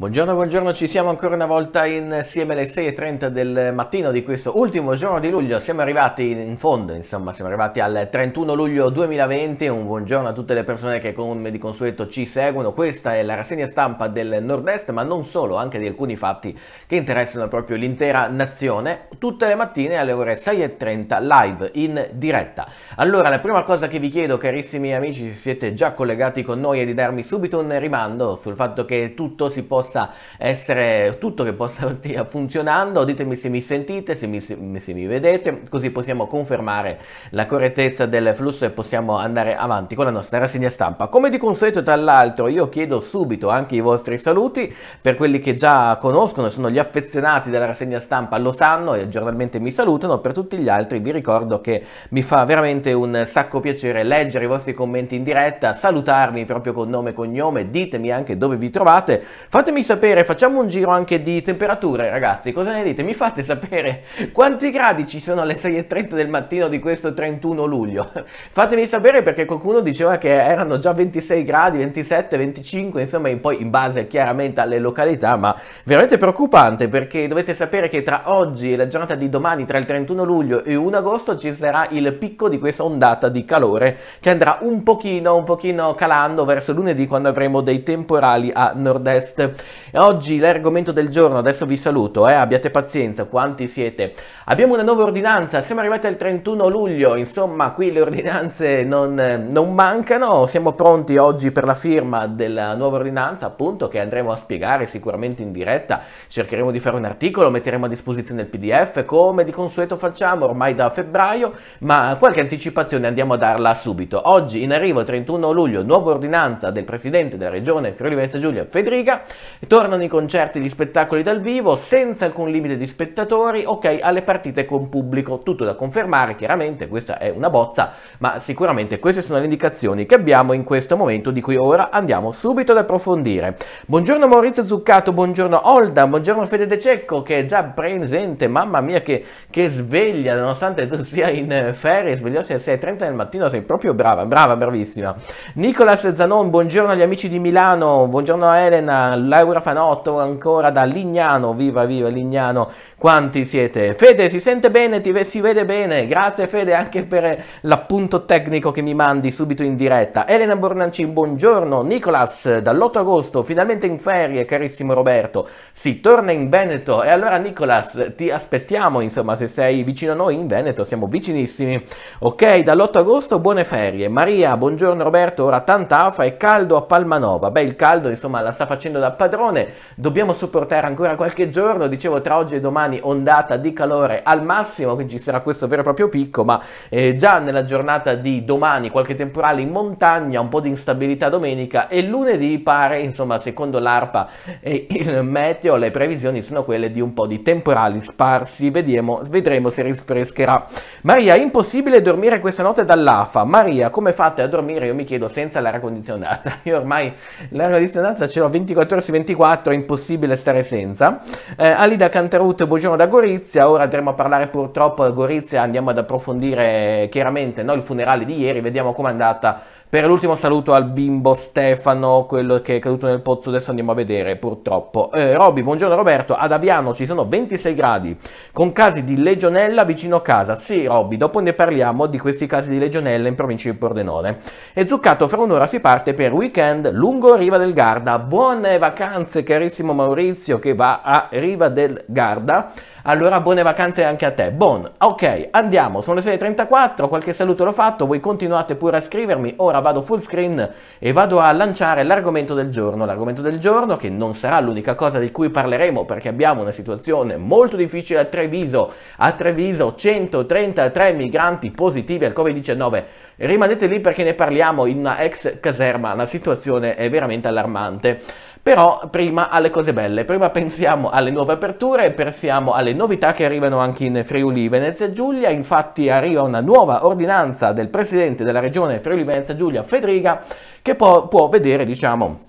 Buongiorno, buongiorno, ci siamo ancora una volta insieme alle 6.30 del mattino di questo ultimo giorno di luglio, siamo arrivati in fondo, insomma siamo arrivati al 31 luglio 2020, un buongiorno a tutte le persone che come di consueto ci seguono, questa è la rassegna stampa del nord-est ma non solo, anche di alcuni fatti che interessano proprio l'intera nazione, tutte le mattine alle ore 6.30 live in diretta. Allora la prima cosa che vi chiedo carissimi amici se siete già collegati con noi è di darmi subito un rimando sul fatto che tutto si possa possa essere, tutto che possa stia funzionando, ditemi se mi sentite, se mi, se mi vedete, così possiamo confermare la correttezza del flusso e possiamo andare avanti con la nostra rassegna stampa. Come di consueto tra l'altro io chiedo subito anche i vostri saluti per quelli che già conoscono, sono gli affezionati della rassegna stampa, lo sanno e giornalmente mi salutano, per tutti gli altri vi ricordo che mi fa veramente un sacco piacere leggere i vostri commenti in diretta, salutarmi proprio con nome e cognome, ditemi anche dove vi trovate, fate Fatemi sapere, facciamo un giro anche di temperature ragazzi, cosa ne dite? Mi fate sapere quanti gradi ci sono alle 6.30 del mattino di questo 31 luglio? Fatemi sapere perché qualcuno diceva che erano già 26 gradi, 27, 25, insomma poi in base chiaramente alle località, ma veramente preoccupante perché dovete sapere che tra oggi e la giornata di domani, tra il 31 luglio e 1 agosto, ci sarà il picco di questa ondata di calore che andrà un pochino, un pochino calando verso lunedì quando avremo dei temporali a nord-est e oggi l'argomento del giorno, adesso vi saluto, eh, abbiate pazienza, quanti siete. Abbiamo una nuova ordinanza, siamo arrivati al 31 luglio, insomma qui le ordinanze non, non mancano, siamo pronti oggi per la firma della nuova ordinanza appunto che andremo a spiegare sicuramente in diretta, cercheremo di fare un articolo, metteremo a disposizione il pdf come di consueto facciamo ormai da febbraio, ma qualche anticipazione andiamo a darla subito. Oggi in arrivo 31 luglio nuova ordinanza del presidente della regione Friuli Venezia Giulia Federica Tornano i concerti, gli spettacoli dal vivo senza alcun limite di spettatori, ok, alle partite con pubblico, tutto da confermare, chiaramente questa è una bozza, ma sicuramente queste sono le indicazioni che abbiamo in questo momento di cui ora andiamo subito ad approfondire. Buongiorno Maurizio Zuccato, buongiorno Olda, buongiorno Fede De Cecco che è già presente, mamma mia che, che sveglia nonostante tu sia in eh, ferie, svegliarsi alle 6.30 del mattino, sei proprio brava, brava, bravissima. Nicolas Zanon, buongiorno agli amici di Milano, buongiorno a Elena, la Laura Fanotto ancora da Lignano, viva viva Lignano, quanti siete? Fede si sente bene, ti, si vede bene, grazie Fede anche per l'appunto tecnico che mi mandi subito in diretta. Elena Bornancin, buongiorno, Nicolas dall'8 agosto, finalmente in ferie carissimo Roberto, si torna in Veneto e allora Nicolas ti aspettiamo insomma se sei vicino a noi in Veneto, siamo vicinissimi. Ok, dall'8 agosto buone ferie. Maria, buongiorno Roberto, ora tanta afa e caldo a Palmanova. Beh, il caldo insomma la sta facendo da Padova padrone. Dobbiamo sopportare ancora qualche giorno, dicevo tra oggi e domani ondata di calore al massimo, quindi ci sarà questo vero e proprio picco, ma eh, già nella giornata di domani qualche temporale in montagna, un po' di instabilità domenica e lunedì pare, insomma, secondo l'ARPA e il meteo, le previsioni sono quelle di un po' di temporali sparsi, Vediamo, vedremo se rinfrescherà. Maria, impossibile dormire questa notte dall'AFA. Maria, come fate a dormire? Io mi chiedo senza l'aria condizionata. Io ormai l'aria condizionata ce l'ho 24 ore su 24 24 è impossibile stare senza. Eh, Alida Cantaruto Buongiorno da Gorizia, ora andremo a parlare purtroppo da Gorizia, andiamo ad approfondire eh, chiaramente no, il funerale di ieri, vediamo com'è andata per l'ultimo saluto al bimbo Stefano, quello che è caduto nel pozzo, adesso andiamo a vedere purtroppo. Eh, Robby, buongiorno Roberto, ad Aviano ci sono 26 gradi, con casi di legionella vicino casa. Sì Robby, dopo ne parliamo di questi casi di legionella in provincia di Pordenone. E Zuccato, fra un'ora si parte per weekend lungo Riva del Garda. Buone vacanze carissimo Maurizio che va a Riva del Garda allora buone vacanze anche a te. Bon, ok, andiamo, sono le 6.34, qualche saluto l'ho fatto, voi continuate pure a scrivermi, ora vado full screen e vado a lanciare l'argomento del giorno. L'argomento del giorno che non sarà l'unica cosa di cui parleremo perché abbiamo una situazione molto difficile a Treviso. A Treviso 133 migranti positivi al Covid-19. Rimanete lì perché ne parliamo in una ex caserma, la situazione è veramente allarmante. Però prima alle cose belle, prima pensiamo alle nuove aperture, pensiamo alle novità che arrivano anche in Friuli Venezia Giulia, infatti arriva una nuova ordinanza del presidente della regione Friuli Venezia Giulia Federica che può, può vedere diciamo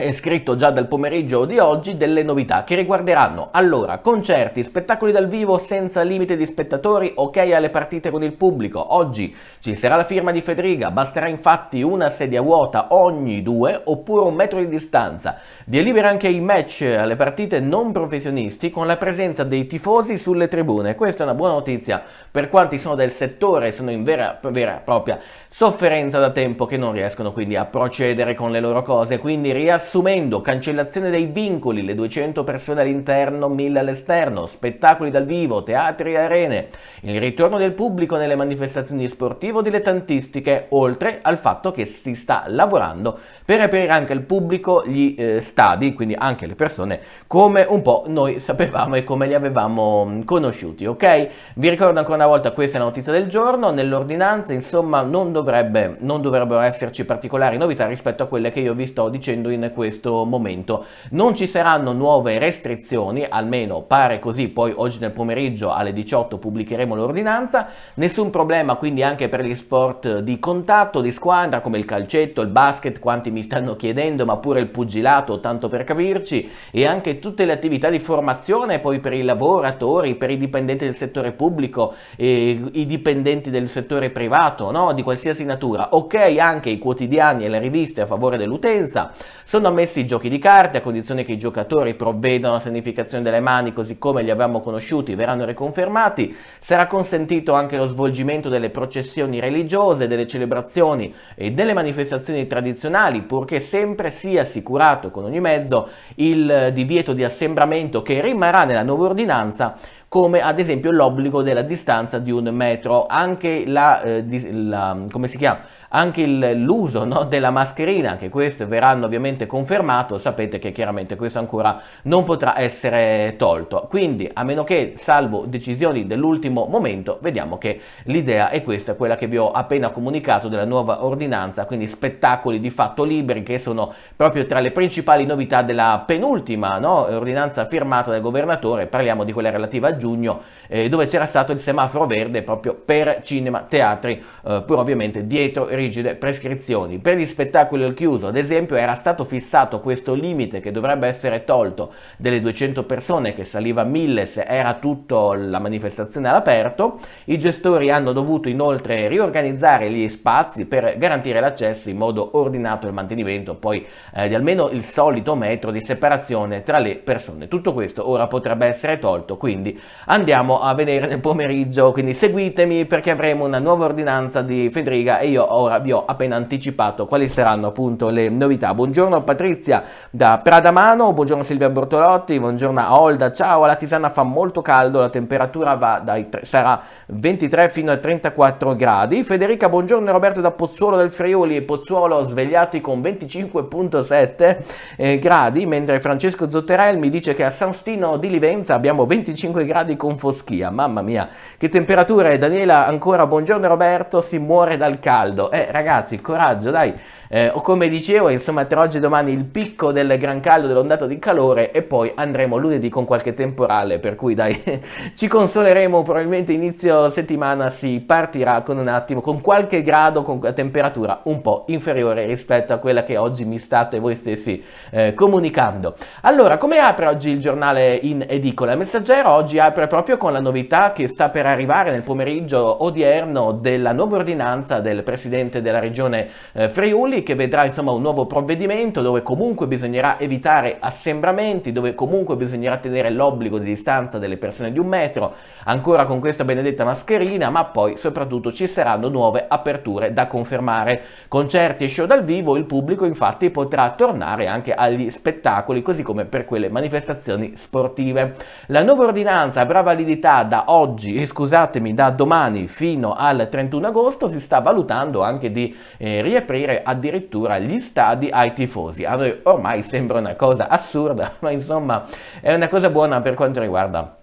è scritto già dal pomeriggio di oggi delle novità che riguarderanno allora concerti, spettacoli dal vivo senza limite di spettatori, ok alle partite con il pubblico. Oggi ci sarà la firma di Federica, basterà infatti una sedia vuota ogni due oppure un metro di distanza. Delibera anche i match alle partite non professionisti con la presenza dei tifosi sulle tribune. Questa è una buona notizia per quanti sono del settore e sono in vera, vera e propria sofferenza da tempo che non riescono quindi a procedere con le loro cose, quindi riassumere riassumendo, cancellazione dei vincoli, le 200 persone all'interno, 1000 all'esterno, spettacoli dal vivo, teatri e arene, il ritorno del pubblico nelle manifestazioni sportive o dilettantistiche oltre al fatto che si sta lavorando per aprire anche al pubblico gli eh, stadi, quindi anche le persone, come un po' noi sapevamo e come li avevamo mm, conosciuti, ok? Vi ricordo ancora una volta questa è la notizia del giorno, nell'ordinanza insomma non, dovrebbe, non dovrebbero esserci particolari novità rispetto a quelle che io vi sto dicendo in questo questo momento. Non ci saranno nuove restrizioni, almeno pare così, poi oggi nel pomeriggio alle 18 pubblicheremo l'ordinanza, nessun problema quindi anche per gli sport di contatto, di squadra come il calcetto, il basket, quanti mi stanno chiedendo, ma pure il pugilato, tanto per capirci, e anche tutte le attività di formazione poi per i lavoratori, per i dipendenti del settore pubblico, i dipendenti del settore privato, no? di qualsiasi natura. Ok anche i quotidiani e le riviste a favore dell'utenza, sono ammessi i giochi di carte a condizione che i giocatori provvedano alla sanificazione delle mani così come li avevamo conosciuti, verranno riconfermati. Sarà consentito anche lo svolgimento delle processioni religiose, delle celebrazioni e delle manifestazioni tradizionali, purché sempre sia assicurato con ogni mezzo il divieto di assembramento che rimarrà nella nuova ordinanza come ad esempio l'obbligo della distanza di un metro, anche la, eh, di, la come si chiama? Anche il, l'uso no, della mascherina, che questo verranno ovviamente confermato, sapete che chiaramente questo ancora non potrà essere tolto. Quindi, a meno che salvo decisioni dell'ultimo momento, vediamo che l'idea è questa, quella che vi ho appena comunicato della nuova ordinanza, quindi spettacoli di fatto liberi che sono proprio tra le principali novità della penultima no, ordinanza firmata dal governatore, parliamo di quella relativa a giugno, eh, dove c'era stato il semaforo verde proprio per cinema, teatri, eh, pur ovviamente dietro il rigide prescrizioni. Per gli spettacoli al chiuso, ad esempio, era stato fissato questo limite che dovrebbe essere tolto delle 200 persone che saliva a 1000 se era tutta la manifestazione all'aperto. I gestori hanno dovuto inoltre riorganizzare gli spazi per garantire l'accesso in modo ordinato e il mantenimento poi eh, di almeno il solito metro di separazione tra le persone. Tutto questo ora potrebbe essere tolto, quindi andiamo a vedere nel pomeriggio, quindi seguitemi perché avremo una nuova ordinanza di Federica e io ho ora vi ho appena anticipato quali saranno appunto le novità. Buongiorno Patrizia da Pradamano, buongiorno Silvia Bortolotti, buongiorno a Olda, ciao, alla Tisana fa molto caldo, la temperatura va dai, sarà 23 fino a 34 gradi. Federica, buongiorno Roberto da Pozzuolo del Friuli, Pozzuolo svegliati con 25.7 eh, gradi, mentre Francesco Zotterel mi dice che a San Stino di Livenza abbiamo 25 gradi con foschia, mamma mia, che temperature, Daniela ancora buongiorno Roberto, si muore dal caldo, eh eh, ragazzi, coraggio, dai! Eh, o come dicevo, insomma, tra oggi e domani il picco del gran caldo, dell'ondata di calore e poi andremo lunedì con qualche temporale, per cui dai, ci consoleremo probabilmente inizio settimana si partirà con un attimo, con qualche grado, con temperatura un po' inferiore rispetto a quella che oggi mi state voi stessi eh, comunicando. Allora, come apre oggi il giornale in edicola? Il messaggero oggi apre proprio con la novità che sta per arrivare nel pomeriggio odierno della nuova ordinanza del presidente della regione eh, Friuli che vedrà insomma un nuovo provvedimento dove comunque bisognerà evitare assembramenti, dove comunque bisognerà tenere l'obbligo di distanza delle persone di un metro, ancora con questa benedetta mascherina, ma poi soprattutto ci saranno nuove aperture da confermare. Concerti e show dal vivo, il pubblico infatti potrà tornare anche agli spettacoli, così come per quelle manifestazioni sportive. La nuova ordinanza avrà validità da oggi, scusatemi, da domani fino al 31 agosto, si sta valutando anche di eh, riaprire addirittura addirittura gli stadi ai tifosi. A noi ormai sembra una cosa assurda, ma insomma è una cosa buona per quanto riguarda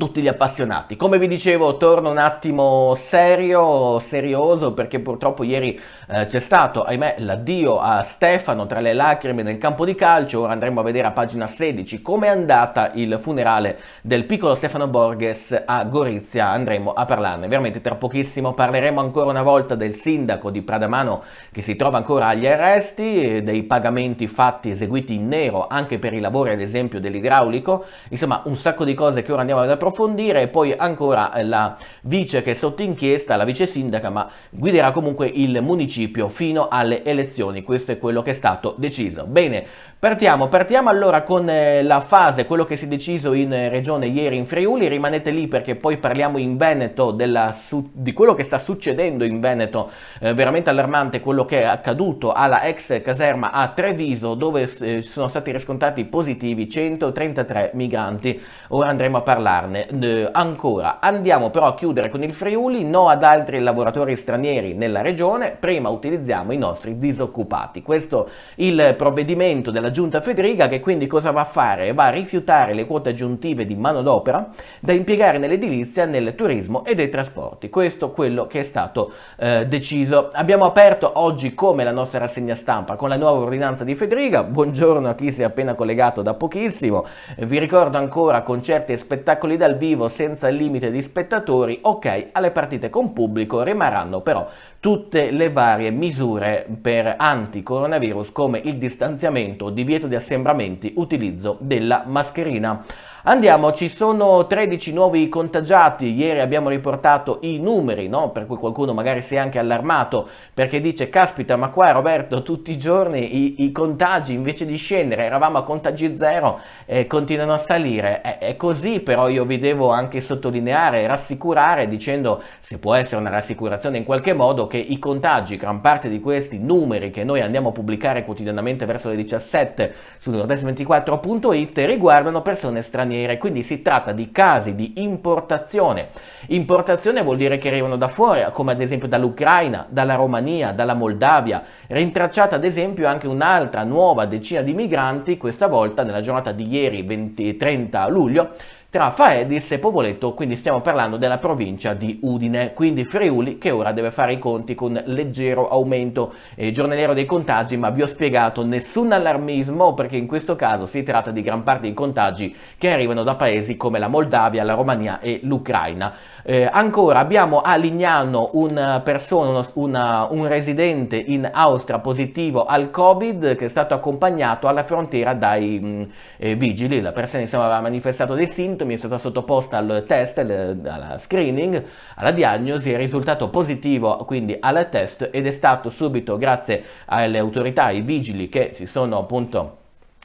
tutti gli appassionati. Come vi dicevo, torno un attimo serio, serioso, perché purtroppo ieri eh, c'è stato, ahimè, l'addio a Stefano tra le lacrime nel campo di calcio. Ora andremo a vedere a pagina 16 come è andata il funerale del piccolo Stefano Borges a Gorizia. Andremo a parlarne veramente tra pochissimo. Parleremo ancora una volta del sindaco di Pradamano che si trova ancora agli arresti, dei pagamenti fatti eseguiti in nero anche per i lavori, ad esempio, dell'idraulico. Insomma, un sacco di cose che ora andiamo a vedere approfondire e poi ancora eh, la vice che è sotto inchiesta, la vice sindaca, ma guiderà comunque il municipio fino alle elezioni. Questo è quello che è stato deciso. Bene, Partiamo, partiamo allora con eh, la fase, quello che si è deciso in eh, regione ieri in Friuli, rimanete lì perché poi parliamo in Veneto della, su, di quello che sta succedendo in Veneto, eh, veramente allarmante quello che è accaduto alla ex caserma a Treviso dove eh, sono stati riscontrati positivi 133 migranti, ora andremo a parlarne eh, ancora. Andiamo però a chiudere con il Friuli, no ad altri lavoratori stranieri nella regione, prima utilizziamo i nostri disoccupati. Questo è il provvedimento della giunta Federica che quindi cosa va a fare? Va a rifiutare le quote aggiuntive di manodopera da impiegare nell'edilizia, nel turismo e dei trasporti. Questo è quello che è stato eh, deciso. Abbiamo aperto oggi come la nostra rassegna stampa con la nuova ordinanza di Federica. Buongiorno a chi si è appena collegato da pochissimo. Vi ricordo ancora concerti e spettacoli dal vivo senza limite di spettatori. Ok, alle partite con pubblico rimarranno però tutte le varie misure per anti-coronavirus come il distanziamento di divieto di assembramenti, utilizzo della mascherina. Andiamo, ci sono 13 nuovi contagiati, ieri abbiamo riportato i numeri, no? per cui qualcuno magari si è anche allarmato perché dice caspita ma qua Roberto tutti i giorni i, i contagi invece di scendere, eravamo a contagi zero, eh, continuano a salire, è, è, così però io vi devo anche sottolineare, rassicurare dicendo se può essere una rassicurazione in qualche modo che i contagi, gran parte di questi numeri che noi andiamo a pubblicare quotidianamente verso le 17 su nordest24.it riguardano persone straniere straniere, quindi si tratta di casi di importazione. Importazione vuol dire che arrivano da fuori, come ad esempio dall'Ucraina, dalla Romania, dalla Moldavia. Rintracciata ad esempio anche un'altra nuova decina di migranti, questa volta nella giornata di ieri 20, 30 luglio, tra Faedis e Povoletto, quindi stiamo parlando della provincia di Udine, quindi Friuli che ora deve fare i conti con leggero aumento eh, giornaliero dei contagi, ma vi ho spiegato nessun allarmismo perché in questo caso si tratta di gran parte di contagi che arrivano da paesi come la Moldavia, la Romania e l'Ucraina. Eh, ancora abbiamo a Lignano una persona, uno, una, un residente in Austria positivo al Covid che è stato accompagnato alla frontiera dai mh, mm, eh, vigili, la persona insomma aveva manifestato dei sintomi, appunto mi è stata sottoposta al test, al screening, alla diagnosi, è risultato positivo quindi al test ed è stato subito grazie alle autorità, ai vigili che si sono appunto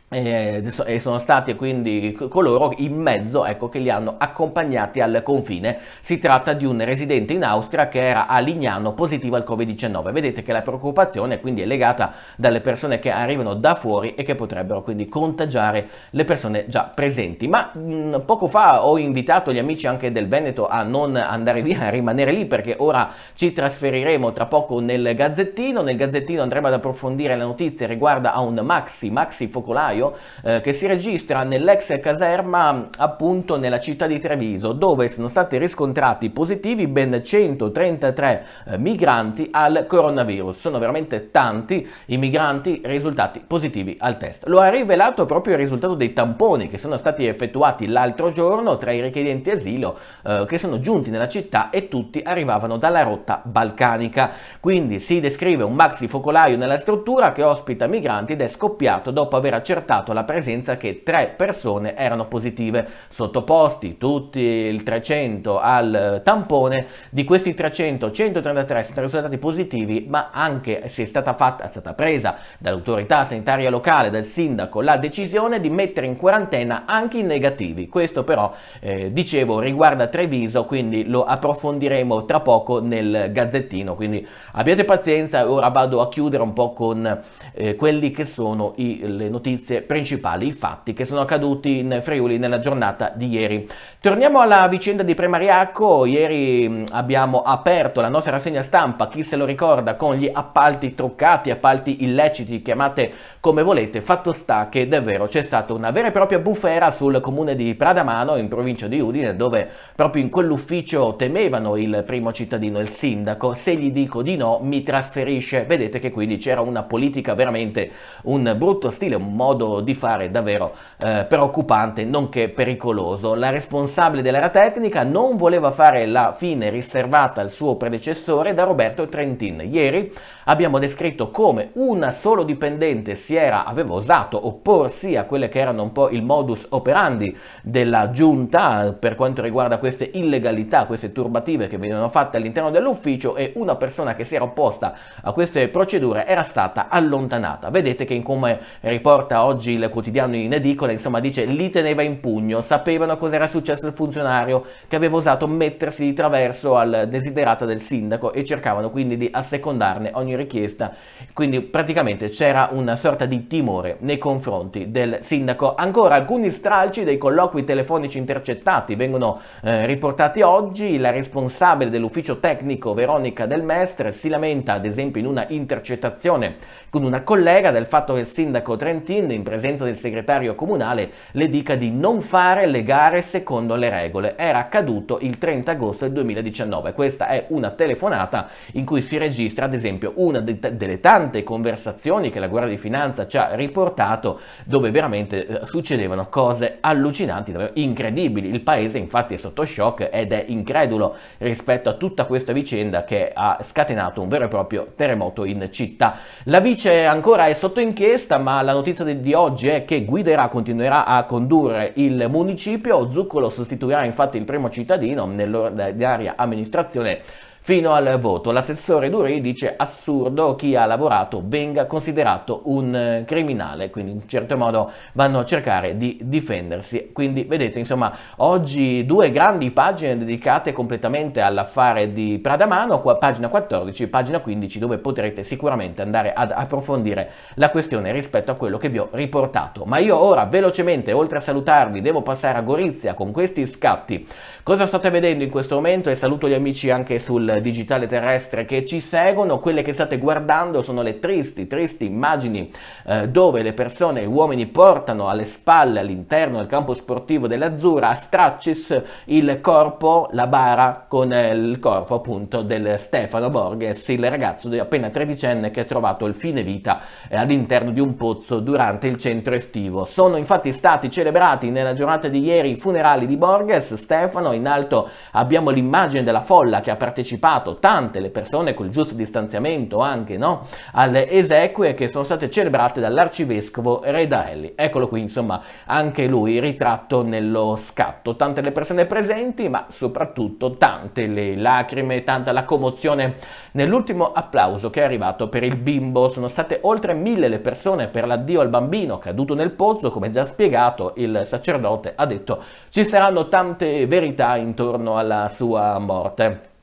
eh, e sono stati quindi coloro in mezzo ecco, che li hanno accompagnati al confine. Si tratta di un residente in Austria che era a Lignano positivo al Covid-19. Vedete che la preoccupazione quindi è legata dalle persone che arrivano da fuori e che potrebbero quindi contagiare le persone già presenti. Ma mh, mm, poco fa ho invitato gli amici anche del Veneto a non andare via, a rimanere lì perché ora ci trasferiremo tra poco nel Gazzettino. Nel Gazzettino andremo ad approfondire la notizia riguardo a un maxi, maxi focolaio febbraio eh, che si registra nell'ex caserma appunto nella città di Treviso dove sono stati riscontrati positivi ben 133 eh, migranti al coronavirus. Sono veramente tanti i migranti risultati positivi al test. Lo ha rivelato proprio il risultato dei tamponi che sono stati effettuati l'altro giorno tra i richiedenti asilo eh, che sono giunti nella città e tutti arrivavano dalla rotta balcanica. Quindi si descrive un maxi focolaio nella struttura che ospita migranti ed è scoppiato dopo aver accertato accertato la presenza che tre persone erano positive, sottoposti tutti il 300 al tampone, di questi 300 133 sono risultati positivi, ma anche se è stata fatta, è stata presa dall'autorità sanitaria locale, dal sindaco, la decisione di mettere in quarantena anche i negativi. Questo però, eh, dicevo, riguarda Treviso, quindi lo approfondiremo tra poco nel gazzettino, quindi abbiate pazienza, ora vado a chiudere un po' con eh, quelli che sono i, le notizie notizie principali, i fatti che sono accaduti in Friuli nella giornata di ieri. Torniamo alla vicenda di Premariacco, ieri mm, abbiamo aperto la nostra rassegna stampa, chi se lo ricorda, con gli appalti truccati, appalti illeciti, chiamate come volete, fatto sta che davvero c'è stata una vera e propria bufera sul comune di Pradamano in provincia di Udine dove proprio in quell'ufficio temevano il primo cittadino, il sindaco, se gli dico di no mi trasferisce, vedete che quindi c'era una politica veramente, un brutto stile, un modo di fare davvero eh, preoccupante nonché pericoloso. La responsabile dell'area tecnica non voleva fare la fine riservata al suo predecessore da Roberto Trentin. Ieri abbiamo descritto come una solo dipendente si era, aveva osato opporsi a quelle che erano un po' il modus operandi della giunta per quanto riguarda queste illegalità, queste turbative che venivano fatte all'interno dell'ufficio e una persona che si era opposta a queste procedure era stata allontanata. Vedete che in come riporta oggi il quotidiano in edicola, insomma dice li teneva in pugno, sapevano cosa era successo al funzionario che aveva osato mettersi di traverso al desiderata del sindaco e cercavano quindi di assecondarne ogni richiesta, quindi praticamente c'era una sorta ondata di timore nei confronti del sindaco. Ancora alcuni stralci dei colloqui telefonici intercettati vengono eh, riportati oggi. La responsabile dell'ufficio tecnico Veronica Del Mestre si lamenta ad esempio in una intercettazione con una collega del fatto che il sindaco Trentin in presenza del segretario comunale le dica di non fare le gare secondo le regole. Era accaduto il 30 agosto del 2019. Questa è una telefonata in cui si registra ad esempio una de- delle tante conversazioni che la Guardia di Finanza maggioranza ci ha riportato dove veramente eh, succedevano cose allucinanti, incredibili. Il paese infatti è sotto shock ed è incredulo rispetto a tutta questa vicenda che ha scatenato un vero e proprio terremoto in città. La vice ancora è sotto inchiesta, ma la notizia di oggi è che guiderà, continuerà a condurre il municipio. Zuccolo sostituirà infatti il primo cittadino nell'ordinaria amministrazione fino al voto. L'assessore Duri dice assurdo chi ha lavorato venga considerato un eh, criminale, quindi in certo modo vanno a cercare di difendersi. Quindi vedete insomma oggi due grandi pagine dedicate completamente all'affare di Pradamano, qua, pagina 14 e pagina 15 dove potrete sicuramente andare ad approfondire la questione rispetto a quello che vi ho riportato. Ma io ora velocemente oltre a salutarvi devo passare a Gorizia con questi scatti Cosa state vedendo in questo momento? E saluto gli amici anche sul digitale terrestre che ci seguono. Quelle che state guardando sono le tristi, tristi immagini eh, dove le persone, gli uomini portano alle spalle all'interno del campo sportivo dell'Azzurra a straccis il corpo, la bara con eh, il corpo appunto del Stefano Borges, il ragazzo di appena tredicenne che ha trovato il fine vita eh, all'interno di un pozzo durante il centro estivo. Sono infatti stati celebrati nella giornata di ieri i funerali di Borges, Stefano in alto abbiamo l'immagine della folla che ha partecipato, tante le persone con il giusto distanziamento anche, no? Alle esequie che sono state celebrate dall'arcivescovo Redaelli. Eccolo qui, insomma, anche lui ritratto nello scatto. Tante le persone presenti, ma soprattutto tante le lacrime, tanta la commozione nell'ultimo applauso che è arrivato per il bimbo. Sono state oltre mille le persone per l'addio al bambino caduto nel pozzo, come già spiegato il sacerdote ha detto ci saranno tante verità città intorno alla sua morte.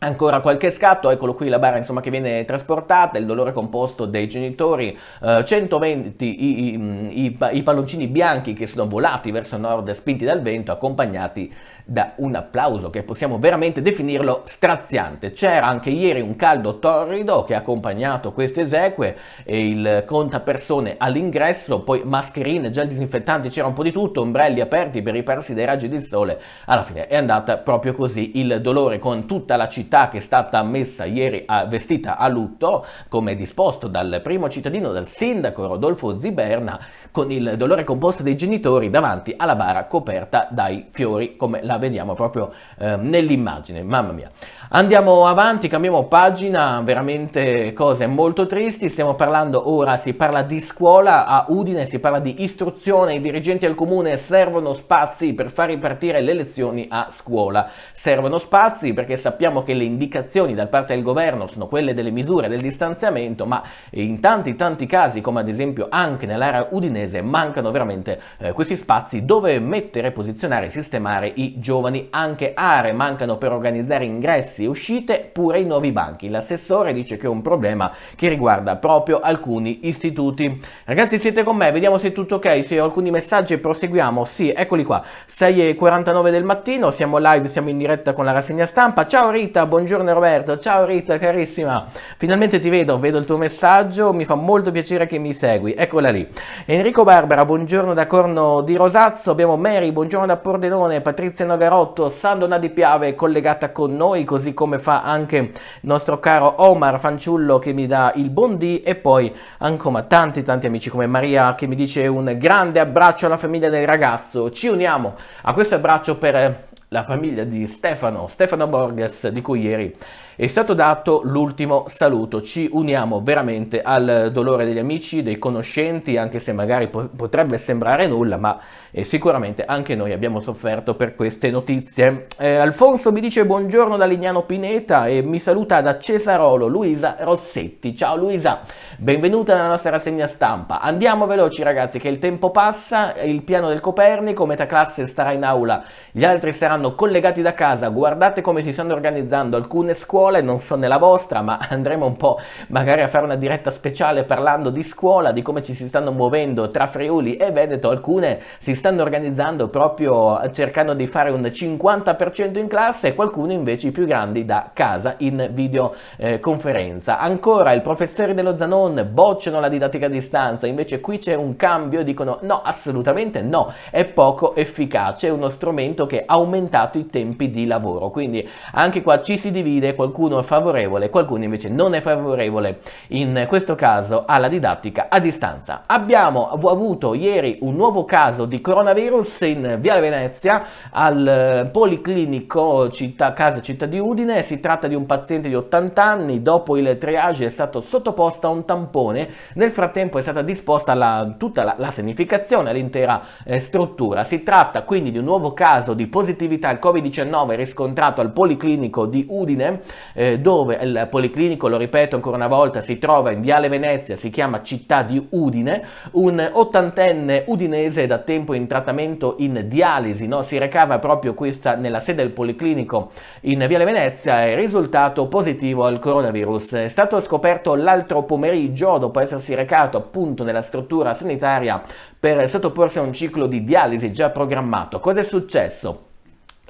Ancora qualche scatto, eccolo qui la bara insomma, che viene trasportata, il dolore composto dei genitori, eh, 120 i, i, i, i palloncini bianchi che sono volati verso nord spinti dal vento accompagnati da un applauso che possiamo veramente definirlo straziante. C'era anche ieri un caldo torrido che ha accompagnato queste esequie e il contapersone all'ingresso, poi mascherine, gel disinfettanti, c'era un po' di tutto, ombrelli aperti per i dai raggi del sole. Alla fine è andata proprio così il dolore con tutta la città che è stata messa ieri a, vestita a lutto, come disposto dal primo cittadino, dal sindaco Rodolfo Ziberna, con il dolore composto dei genitori davanti alla bara coperta dai fiori come la vediamo proprio eh, nell'immagine, mamma mia. Andiamo avanti, cambiamo pagina, veramente cose molto tristi, stiamo parlando ora, si parla di scuola a Udine, si parla di istruzione, i dirigenti al comune servono spazi per far ripartire le lezioni a scuola. Servono spazi perché sappiamo che le indicazioni da parte del governo sono quelle delle misure del distanziamento, ma in tanti tanti casi, come ad esempio anche nell'area udinese, mancano veramente eh, questi spazi dove mettere, posizionare, e sistemare i giovani, anche aree mancano per organizzare ingressi ingressi e uscite pure i nuovi banchi. L'assessore dice che è un problema che riguarda proprio alcuni istituti. Ragazzi siete con me, vediamo se è tutto ok, se ho alcuni messaggi proseguiamo. Sì, eccoli qua, 6.49 del mattino, siamo live, siamo in diretta con la rassegna stampa. Ciao Rita, buongiorno Roberto, ciao Rita carissima, finalmente ti vedo, vedo il tuo messaggio, mi fa molto piacere che mi segui, eccola lì. Enrico Barbara, buongiorno da Corno di Rosazzo, abbiamo Mary, buongiorno da Pordenone, Patrizia Nogarotto, Sandona di Piave collegata con noi, così così come fa anche il nostro caro Omar Fanciullo che mi dà il buon dì e poi ancora tanti tanti amici come Maria che mi dice un grande abbraccio alla famiglia del ragazzo. Ci uniamo a questo abbraccio per la famiglia di Stefano, Stefano Borges di cui ieri è stato dato l'ultimo saluto, ci uniamo veramente al dolore degli amici, dei conoscenti, anche se magari potrebbe sembrare nulla, ma eh, sicuramente anche noi abbiamo sofferto per queste notizie. Eh, Alfonso mi dice buongiorno da Lignano Pineta e mi saluta da Cesarolo Luisa Rossetti. Ciao Luisa, benvenuta nella nostra rassegna stampa. Andiamo veloci ragazzi che il tempo passa, il piano del Copernico, metaclasse starà in aula, gli altri saranno collegati da casa, guardate come si stanno organizzando alcune scuole scuola non so nella vostra, ma andremo un po' magari a fare una diretta speciale parlando di scuola, di come ci si stanno muovendo tra Friuli e Veneto, alcune si stanno organizzando proprio cercando di fare un 50% in classe e qualcuno invece i più grandi da casa in videoconferenza. Eh, Ancora il professore dello Zanon bocciano la didattica a distanza, invece qui c'è un cambio, dicono no, assolutamente no, è poco efficace, è uno strumento che ha aumentato i tempi di lavoro, quindi anche qua ci si divide, qualcuno qualcuno è favorevole, qualcuno invece non è favorevole, in questo caso alla didattica a distanza. Abbiamo avuto ieri un nuovo caso di coronavirus in Viale Venezia al eh, Policlinico città, Casa Città di Udine, si tratta di un paziente di 80 anni, dopo il triage è stato sottoposto a un tampone, nel frattempo è stata disposta la, tutta la, la sanificazione all'intera eh, struttura. Si tratta quindi di un nuovo caso di positività al Covid-19 riscontrato al Policlinico di Udine eh, dove il Policlinico, lo ripeto ancora una volta, si trova in Viale Venezia, si chiama Città di Udine, un ottantenne udinese da tempo in trattamento in dialisi, no? si recava proprio questa nella sede del Policlinico in Viale Venezia e risultato positivo al coronavirus. È stato scoperto l'altro pomeriggio dopo essersi recato appunto nella struttura sanitaria per sottoporsi a un ciclo di dialisi già programmato. Cosa è successo?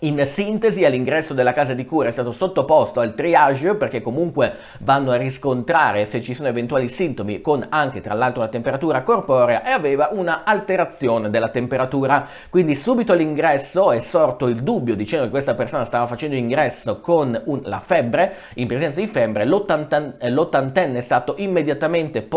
In sintesi, all'ingresso della casa di cura è stato sottoposto al triage perché comunque vanno a riscontrare se ci sono eventuali sintomi con anche tra l'altro la temperatura corporea e aveva una alterazione della temperatura. Quindi subito all'ingresso è sorto il dubbio dicendo che questa persona stava facendo ingresso con un, la febbre, in presenza di febbre, eh, l'ottantenne è stato immediatamente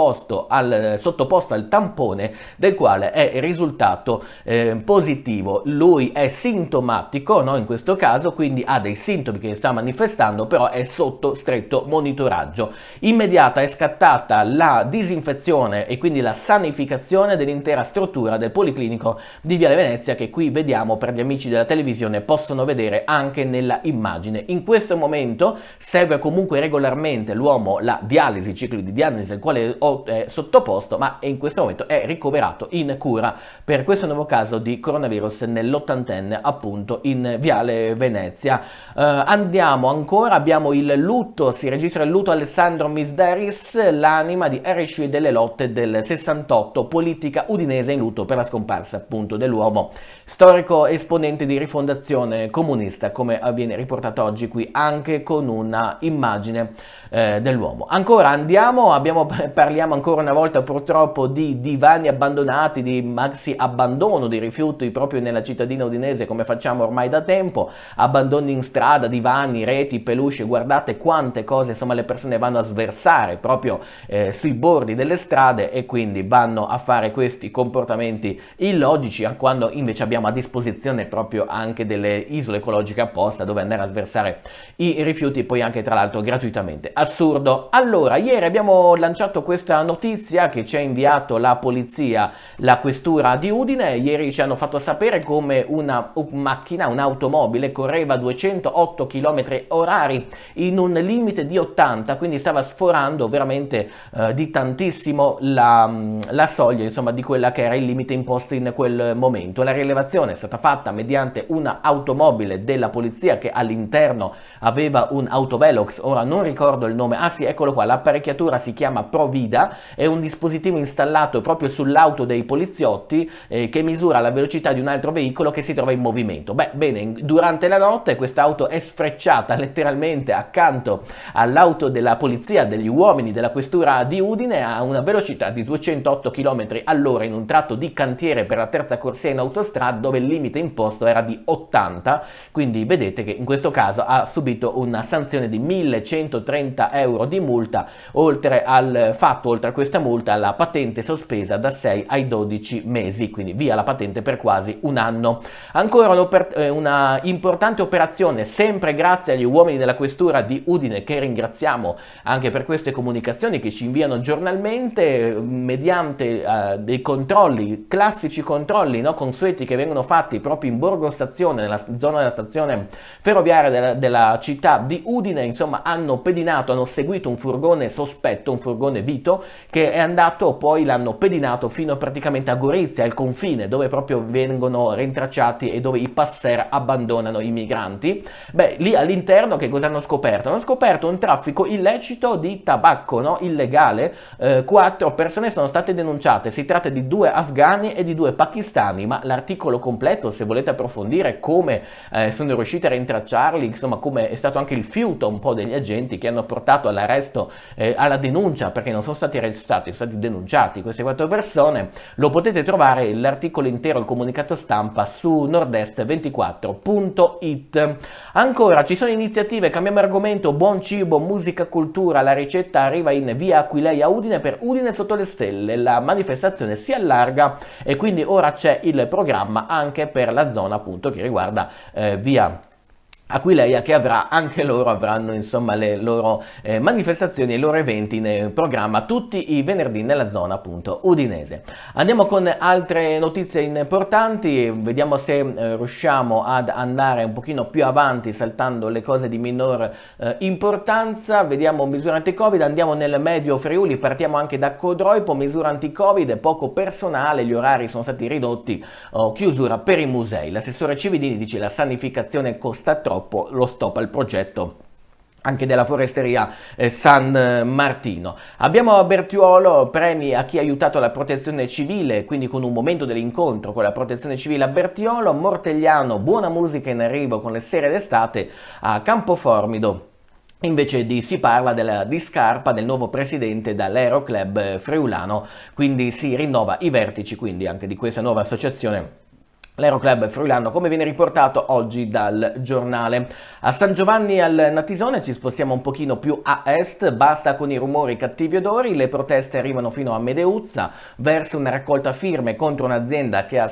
al, sottoposto al tampone del quale è risultato eh, positivo. Lui è sintomatico, no? no? in questo caso, quindi ha dei sintomi che sta manifestando, però è sotto stretto monitoraggio. Immediata è scattata la disinfezione e quindi la sanificazione dell'intera struttura del Policlinico di Viale Venezia che qui vediamo per gli amici della televisione possono vedere anche nella immagine. In questo momento segue comunque regolarmente l'uomo la dialisi, ciclo di dialisi al quale è eh, sottoposto, ma in questo momento è ricoverato in cura per questo nuovo caso di coronavirus nell'ottantenne appunto in Viale Venezia. Eh, andiamo ancora, abbiamo il lutto, si registra il lutto Alessandro Misderis, l'anima di RC delle lotte del 68, politica udinese in lutto per la scomparsa appunto dell'uomo, storico esponente di rifondazione comunista, come viene riportato oggi qui anche con una immagine eh, dell'uomo. Ancora andiamo, abbiamo, parliamo ancora una volta purtroppo di divani abbandonati, di maxi abbandono di rifiuti proprio nella cittadina udinese come facciamo ormai da tempo, abbandoni in strada, divani, reti, peluche, guardate quante cose insomma le persone vanno a sversare proprio eh, sui bordi delle strade e quindi vanno a fare questi comportamenti illogici a quando invece abbiamo a disposizione proprio anche delle isole ecologiche apposta dove andare a sversare i rifiuti poi anche tra l'altro gratuitamente assurdo. Allora, ieri abbiamo lanciato questa notizia che ci ha inviato la polizia, la questura di Udine. Ieri ci hanno fatto sapere come una macchina, un'automobile, correva 208 km orari in un limite di 80, quindi stava sforando veramente eh, di tantissimo la, mm, la soglia, insomma, di quella che era il limite imposto in quel momento. La rilevazione è stata fatta mediante un'automobile della polizia che all'interno aveva un autovelox, ora non ricordo il il nome, ah sì eccolo qua, l'apparecchiatura si chiama Provida, è un dispositivo installato proprio sull'auto dei poliziotti eh, che misura la velocità di un altro veicolo che si trova in movimento. Beh, bene, durante la notte quest'auto è sfrecciata letteralmente accanto all'auto della polizia, degli uomini della questura di Udine a una velocità di 208 km all'ora in un tratto di cantiere per la terza corsia in autostrada dove il limite imposto era di 80, quindi vedete che in questo caso ha subito una sanzione di 1130 30 euro di multa, oltre al fatto, oltre a questa multa, la patente sospesa da 6 ai 12 mesi, quindi via la patente per quasi un anno. Ancora eh, una importante operazione, sempre grazie agli uomini della questura di Udine, che ringraziamo anche per queste comunicazioni che ci inviano giornalmente, mediante uh, dei controlli, classici controlli no, consueti che vengono fatti proprio in Borgo Stazione, nella zona della stazione ferroviaria della, della città di Udine, insomma hanno pedinato pedinato, hanno seguito un furgone sospetto, un furgone Vito, che è andato, poi l'hanno pedinato fino praticamente a Gorizia, al confine, dove proprio vengono rintracciati e dove i passer abbandonano i migranti. Beh, lì all'interno che cosa hanno scoperto? Hanno scoperto un traffico illecito di tabacco, no? illegale. Eh, quattro persone sono state denunciate, si tratta di due afghani e di due pakistani, ma l'articolo completo, se volete approfondire come eh, sono riusciti a rintracciarli, insomma come è stato anche il fiuto un po' degli agenti che hanno portato all'arresto, eh, alla denuncia, perché non sono stati arrestati, sono stati denunciati queste quattro persone, lo potete trovare l'articolo intero, il comunicato stampa su nordest24.it. Ancora, ci sono iniziative, cambiamo argomento, buon cibo, musica, cultura, la ricetta arriva in via Aquileia Udine per Udine sotto le stelle, la manifestazione si allarga e quindi ora c'è il programma anche per la zona appunto che riguarda eh, via Aquileia che avrà anche loro avranno insomma le loro eh, manifestazioni e i loro eventi nel programma tutti i venerdì nella zona appunto udinese. Andiamo con altre notizie importanti, vediamo se eh, riusciamo ad andare un pochino più avanti saltando le cose di minor eh, importanza, vediamo misure anti-covid, andiamo nel medio Friuli, partiamo anche da Codroipo, misura anti-covid, poco personale, gli orari sono stati ridotti, oh, chiusura per i musei. L'assessore Cividini dice la sanificazione costa troppo purtroppo lo stop al progetto anche della foresteria eh, San Martino. Abbiamo a Bertiolo premi a chi ha aiutato la protezione civile, quindi con un momento dell'incontro con la protezione civile a Bertiolo, Mortegliano, buona musica in arrivo con le sere d'estate a Campoformido. Invece di, si parla della, di scarpa del nuovo presidente dall'Aeroclub eh, Friulano, quindi si rinnova i vertici quindi anche di questa nuova associazione L'aeroclub friulano, come viene riportato oggi dal giornale. A San Giovanni al Natisone ci spostiamo un pochino più a est, basta con i rumori cattivi odori, le proteste arrivano fino a Medeuzza, verso una raccolta firme contro un'azienda che,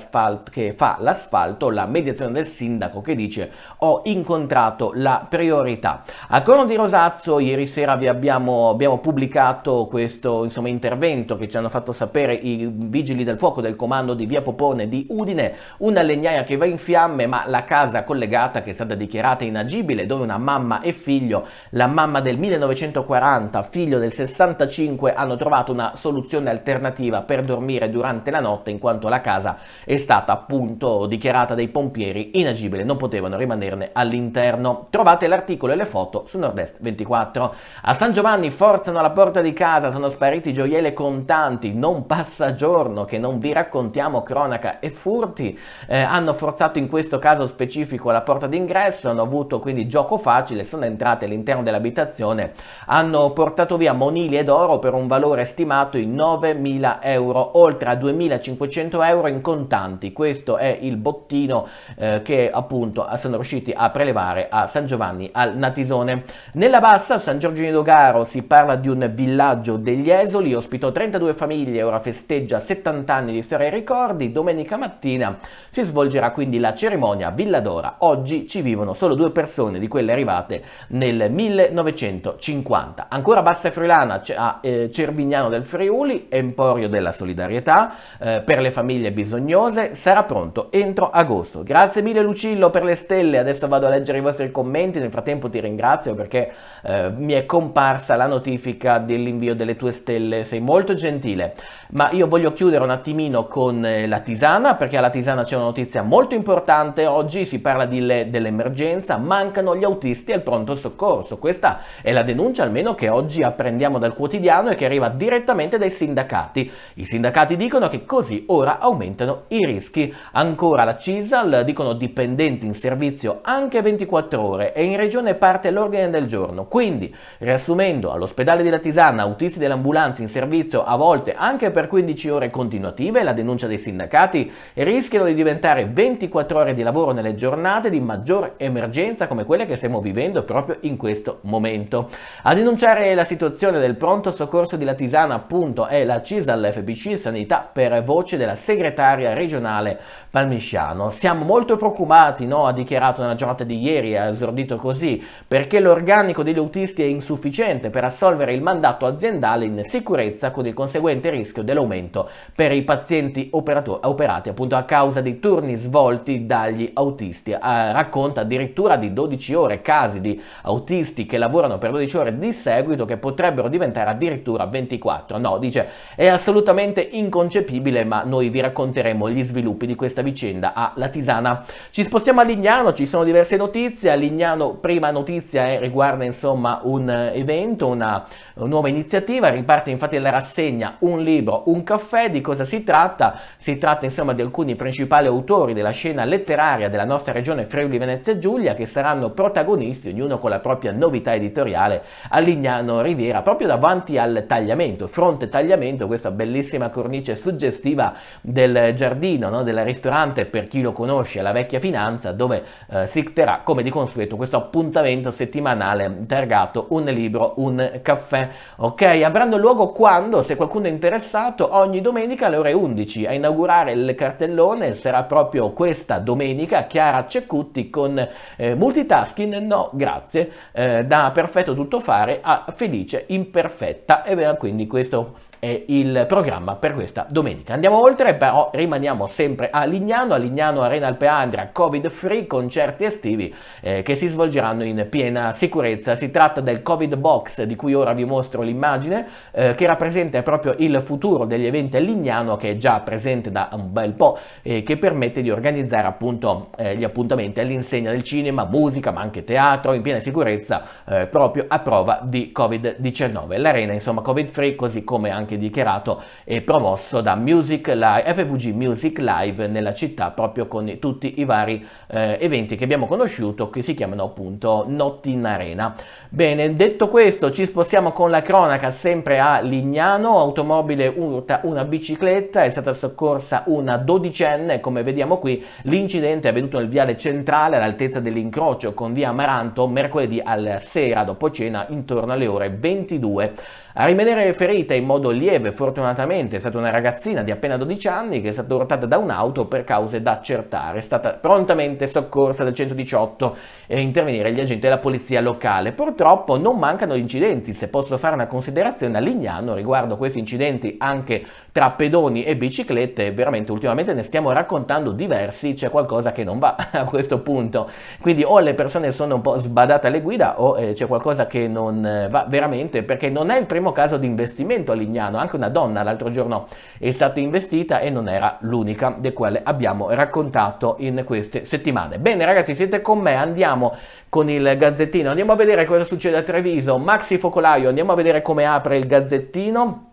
che fa l'asfalto, la mediazione del sindaco che dice ho incontrato la priorità. A Corno di Rosazzo ieri sera vi abbiamo, abbiamo pubblicato questo insomma, intervento che ci hanno fatto sapere i vigili del fuoco del comando di Via Popone di Udine, una una legnaia che va in fiamme, ma la casa collegata che è stata dichiarata inagibile, dove una mamma e figlio, la mamma del 1940, figlio del 65, hanno trovato una soluzione alternativa per dormire durante la notte, in quanto la casa è stata appunto dichiarata dai pompieri inagibile, non potevano rimanerne all'interno. Trovate l'articolo e le foto su Nordest 24. A San Giovanni forzano la porta di casa, sono spariti gioielli contanti, non passa giorno che non vi raccontiamo cronaca e furti eh, hanno forzato in questo caso specifico la porta d'ingresso, hanno avuto quindi gioco facile, sono entrate all'interno dell'abitazione, hanno portato via monili ed oro per un valore stimato in 9.000 euro, oltre a 2.500 euro in contanti. Questo è il bottino eh, che appunto sono riusciti a prelevare a San Giovanni al Natisone. Nella bassa San Giorgino d'Ogaro si parla di un villaggio degli esoli, ospitò 32 famiglie, ora festeggia 70 anni di storia e ricordi. Domenica mattina si svolgerà quindi la cerimonia a Villa d'Ora. Oggi ci vivono solo due persone di quelle arrivate nel 1950. Ancora Bassa Friulana a eh, Cervignano del Friuli, Emporio della Solidarietà, eh, per le famiglie bisognose, sarà pronto entro agosto. Grazie mille Lucillo per le stelle, adesso vado a leggere i vostri commenti, nel frattempo ti ringrazio perché eh, mi è comparsa la notifica dell'invio delle tue stelle, sei molto gentile. Ma io voglio chiudere un attimino con la Tisana, perché alla Tisana c'è un una notizia molto importante oggi, si parla le, dell'emergenza, mancano gli autisti al pronto soccorso. Questa è la denuncia almeno che oggi apprendiamo dal quotidiano e che arriva direttamente dai sindacati. I sindacati dicono che così ora aumentano i rischi. Ancora la CISAL dicono dipendenti in servizio anche 24 ore e in regione parte l'ordine del giorno. Quindi, riassumendo, all'ospedale della Tisana autisti dell'ambulanza in servizio a volte anche per 15 ore continuative, la denuncia dei sindacati, rischiano di diventare diventare 24 ore di lavoro nelle giornate di maggior emergenza come quelle che stiamo vivendo proprio in questo momento. A denunciare la situazione del pronto soccorso di Latisana appunto è la CISAL FBC Sanità per voce della segretaria regionale Palmisciano. Siamo molto preoccupati, no? ha dichiarato nella giornata di ieri, ha esordito così, perché l'organico degli autisti è insufficiente per assolvere il mandato aziendale in sicurezza con il conseguente rischio dell'aumento per i pazienti operati appunto a causa dei turni svolti dagli autisti. Eh, racconta addirittura di 12 ore casi di autisti che lavorano per 12 ore di seguito che potrebbero diventare addirittura 24. No, dice è assolutamente inconcepibile ma noi vi racconteremo gli sviluppi di questa questa vicenda a Latisana. Ci spostiamo a Lignano, ci sono diverse notizie. A Lignano prima notizia eh, riguarda insomma un eh, evento, una nuova iniziativa, riparte infatti la rassegna Un libro, un caffè, di cosa si tratta? Si tratta insomma di alcuni principali autori della scena letteraria della nostra regione Friuli Venezia Giulia che saranno protagonisti, ognuno con la propria novità editoriale, a Lignano Riviera, proprio davanti al tagliamento, fronte tagliamento, questa bellissima cornice suggestiva del giardino, no? del ristorante, per chi lo conosce, la vecchia finanza, dove eh, si terrà come di consueto questo appuntamento settimanale targato Un libro, un caffè ok? Avranno luogo quando, se qualcuno è interessato, ogni domenica alle ore 11. A inaugurare il cartellone sarà proprio questa domenica Chiara Cecutti con eh, multitasking, no grazie, eh, da perfetto tuttofare a felice imperfetta e verrà quindi questo eh, il programma per questa domenica. Andiamo oltre, però rimaniamo sempre a Lignano, a Lignano Arena Alpeandra, Covid free, concerti estivi eh, che si svolgeranno in piena sicurezza. Si tratta del Covid Box di cui ora vi mostro l'immagine, eh, che rappresenta proprio il futuro degli eventi a Lignano, che è già presente da un bel po' e che permette di organizzare appunto eh, gli appuntamenti all'insegna del cinema, musica, ma anche teatro in piena sicurezza eh, proprio a prova di Covid-19. L'arena insomma Covid free così come anche anche dichiarato e promosso da Music Live, FVG Music Live nella città proprio con tutti i vari eh, eventi che abbiamo conosciuto che si chiamano appunto Notti in Arena. Bene, detto questo ci spostiamo con la cronaca sempre a Lignano, automobile urta una bicicletta, è stata soccorsa una dodicenne, come vediamo qui l'incidente è avvenuto nel viale centrale all'altezza dell'incrocio con via Amaranto mercoledì alla sera dopo cena intorno alle ore 22. A rimanere ferita in modo lieve, fortunatamente, è stata una ragazzina di appena 12 anni che è stata urtata da un'auto per cause da accertare. È stata prontamente soccorsa dal 118 e intervenire gli agenti della polizia locale. Purtroppo non mancano gli incidenti, se posso fare una considerazione a Lignano riguardo questi incidenti anche tra pedoni e biciclette, veramente ultimamente ne stiamo raccontando diversi, c'è qualcosa che non va a questo punto. Quindi o le persone sono un po' sbadate alle guida o eh, c'è qualcosa che non eh, va veramente, perché non è il primo caso di investimento a Lignano, anche una donna l'altro giorno è stata investita e non era l'unica di quelle abbiamo raccontato in queste settimane. Bene ragazzi, siete con me, andiamo con il gazzettino, andiamo a vedere cosa succede a Treviso, Maxi Focolaio, andiamo a vedere come apre il gazzettino.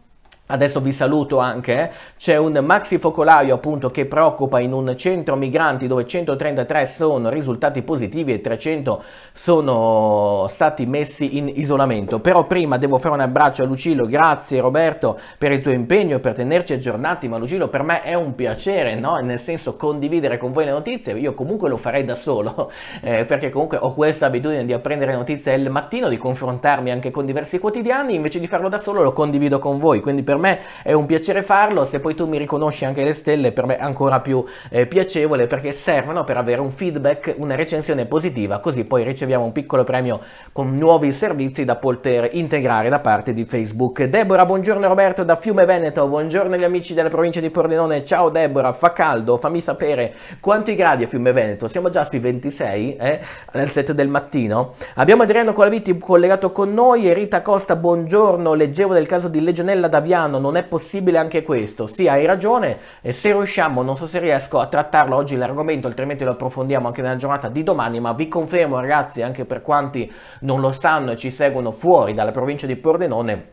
Adesso vi saluto anche, eh. c'è un maxi focolaio appunto che preoccupa in un centro migranti dove 133 sono risultati positivi e 300 sono stati messi in isolamento. Però prima devo fare un abbraccio a Lucillo, grazie Roberto per il tuo impegno, per tenerci aggiornati, ma Lucillo per me è un piacere, no? nel senso condividere con voi le notizie, io comunque lo farei da solo, eh, perché comunque ho questa abitudine di apprendere notizie il mattino, di confrontarmi anche con diversi quotidiani, invece di farlo da solo lo condivido con voi, quindi per per me è un piacere farlo, se poi tu mi riconosci anche le stelle per me è ancora più eh, piacevole perché servono per avere un feedback, una recensione positiva, così poi riceviamo un piccolo premio con nuovi servizi da poter integrare da parte di Facebook. Debora, buongiorno Roberto da Fiume Veneto, buongiorno agli amici della provincia di Pordenone, ciao Debora, fa caldo, fammi sapere quanti gradi a Fiume Veneto, siamo già sui 26, eh, alle 7 del mattino. Abbiamo Adriano Colavitti collegato con noi e Rita Costa, buongiorno, leggevo del caso di Legionella Daviano anno non è possibile anche questo. Sì, hai ragione e se riusciamo, non so se riesco a trattarlo oggi l'argomento, altrimenti lo approfondiamo anche nella giornata di domani, ma vi confermo ragazzi, anche per quanti non lo sanno e ci seguono fuori dalla provincia di Pordenone,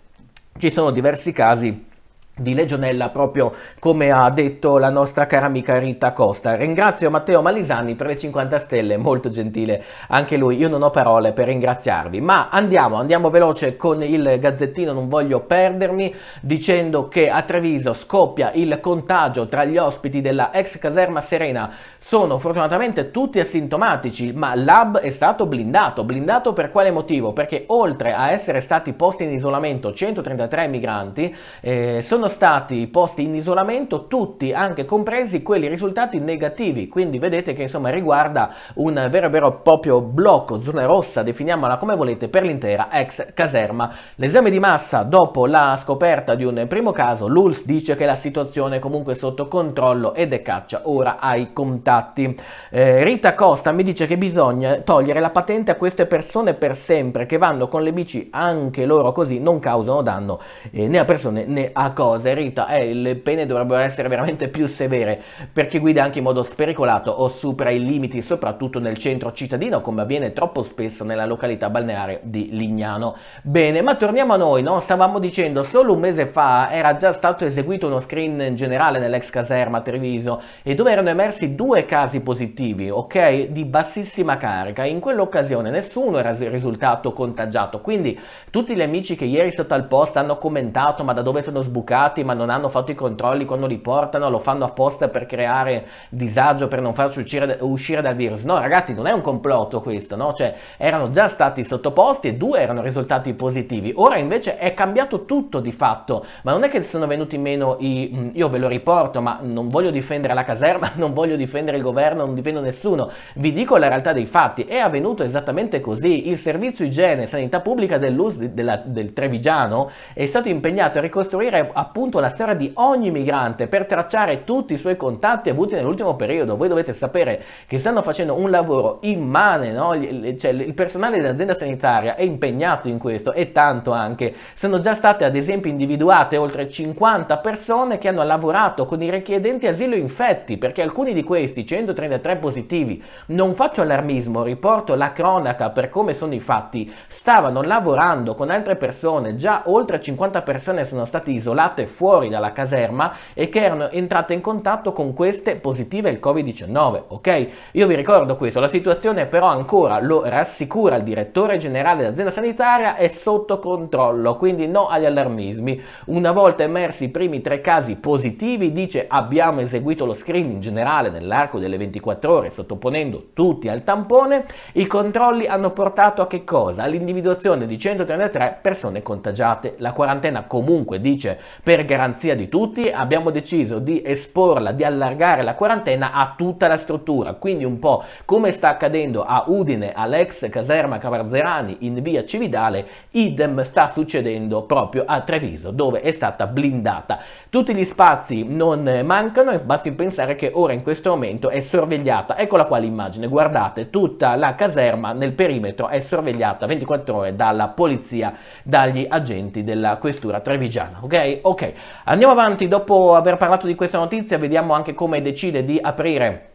ci sono diversi casi di Legionella proprio come ha detto la nostra cara amica Rita Costa. Ringrazio Matteo Malisani per le 50 stelle, molto gentile anche lui, io non ho parole per ringraziarvi, ma andiamo, andiamo veloce con il gazzettino, non voglio perdermi, dicendo che a Treviso scoppia il contagio tra gli ospiti della ex caserma Serena, sono fortunatamente tutti asintomatici, ma l'hub è stato blindato, blindato per quale motivo? Perché oltre a essere stati posti in isolamento 133 migranti, eh, sono sono stati posti in isolamento tutti, anche compresi quelli risultati negativi, quindi vedete che insomma riguarda un vero e vero proprio blocco, zona rossa, definiamola come volete, per l'intera ex caserma. L'esame di massa dopo la scoperta di un primo caso, l'ULS dice che la situazione è comunque sotto controllo ed è caccia ora ai contatti. Eh, Rita Costa mi dice che bisogna togliere la patente a queste persone per sempre, che vanno con le bici anche loro così, non causano danno eh, né a persone né a cose cose, Rita, eh, le pene dovrebbero essere veramente più severe per chi guida anche in modo spericolato o supera i limiti, soprattutto nel centro cittadino, come avviene troppo spesso nella località balneare di Lignano. Bene, ma torniamo a noi, no? Stavamo dicendo, solo un mese fa era già stato eseguito uno screen generale nell'ex caserma Treviso e dove erano emersi due casi positivi, ok? Di bassissima carica. In quell'occasione nessuno era risultato contagiato, quindi tutti gli amici che ieri sotto al post hanno commentato ma da dove sono sbucati arrivati ma non hanno fatto i controlli quando li portano, lo fanno apposta per creare disagio, per non farci uscire, uscire dal virus. No ragazzi, non è un complotto questo, no? Cioè erano già stati sottoposti e due erano risultati positivi. Ora invece è cambiato tutto di fatto, ma non è che sono venuti meno i... Mm, io ve lo riporto, ma non voglio difendere la caserma, non voglio difendere il governo, non difendo nessuno. Vi dico la realtà dei fatti, è avvenuto esattamente così. Il servizio igiene e sanità pubblica dell'US del Trevigiano è stato impegnato a ricostruire a appunto la storia di ogni migrante per tracciare tutti i suoi contatti avuti nell'ultimo periodo. Voi dovete sapere che stanno facendo un lavoro immane, no? cioè, il personale dell'azienda sanitaria è impegnato in questo e tanto anche. Sono già state ad esempio individuate oltre 50 persone che hanno lavorato con i richiedenti asilo infetti perché alcuni di questi, 133 positivi, non faccio allarmismo, riporto la cronaca per come sono i fatti, stavano lavorando con altre persone, già oltre 50 persone sono state isolate spostate fuori dalla caserma e che erano entrate in contatto con queste positive il Covid-19, ok? Io vi ricordo questo, la situazione però ancora lo rassicura il direttore generale dell'azienda sanitaria è sotto controllo, quindi no agli allarmismi. Una volta emersi i primi tre casi positivi, dice abbiamo eseguito lo screening generale nell'arco delle 24 ore sottoponendo tutti al tampone, i controlli hanno portato a che cosa? All'individuazione di 133 persone contagiate. La quarantena comunque dice per per garanzia di tutti abbiamo deciso di esporla, di allargare la quarantena a tutta la struttura, quindi un po' come sta accadendo a Udine, all'ex caserma Cavarzerani in via Cividale, idem sta succedendo proprio a Treviso dove è stata blindata. Tutti gli spazi non mancano e basti pensare che ora in questo momento è sorvegliata, eccola qua l'immagine, guardate tutta la caserma nel perimetro è sorvegliata 24 ore dalla polizia, dagli agenti della questura trevigiana, ok? Ok andiamo avanti, dopo aver parlato di questa notizia vediamo anche come decide di aprire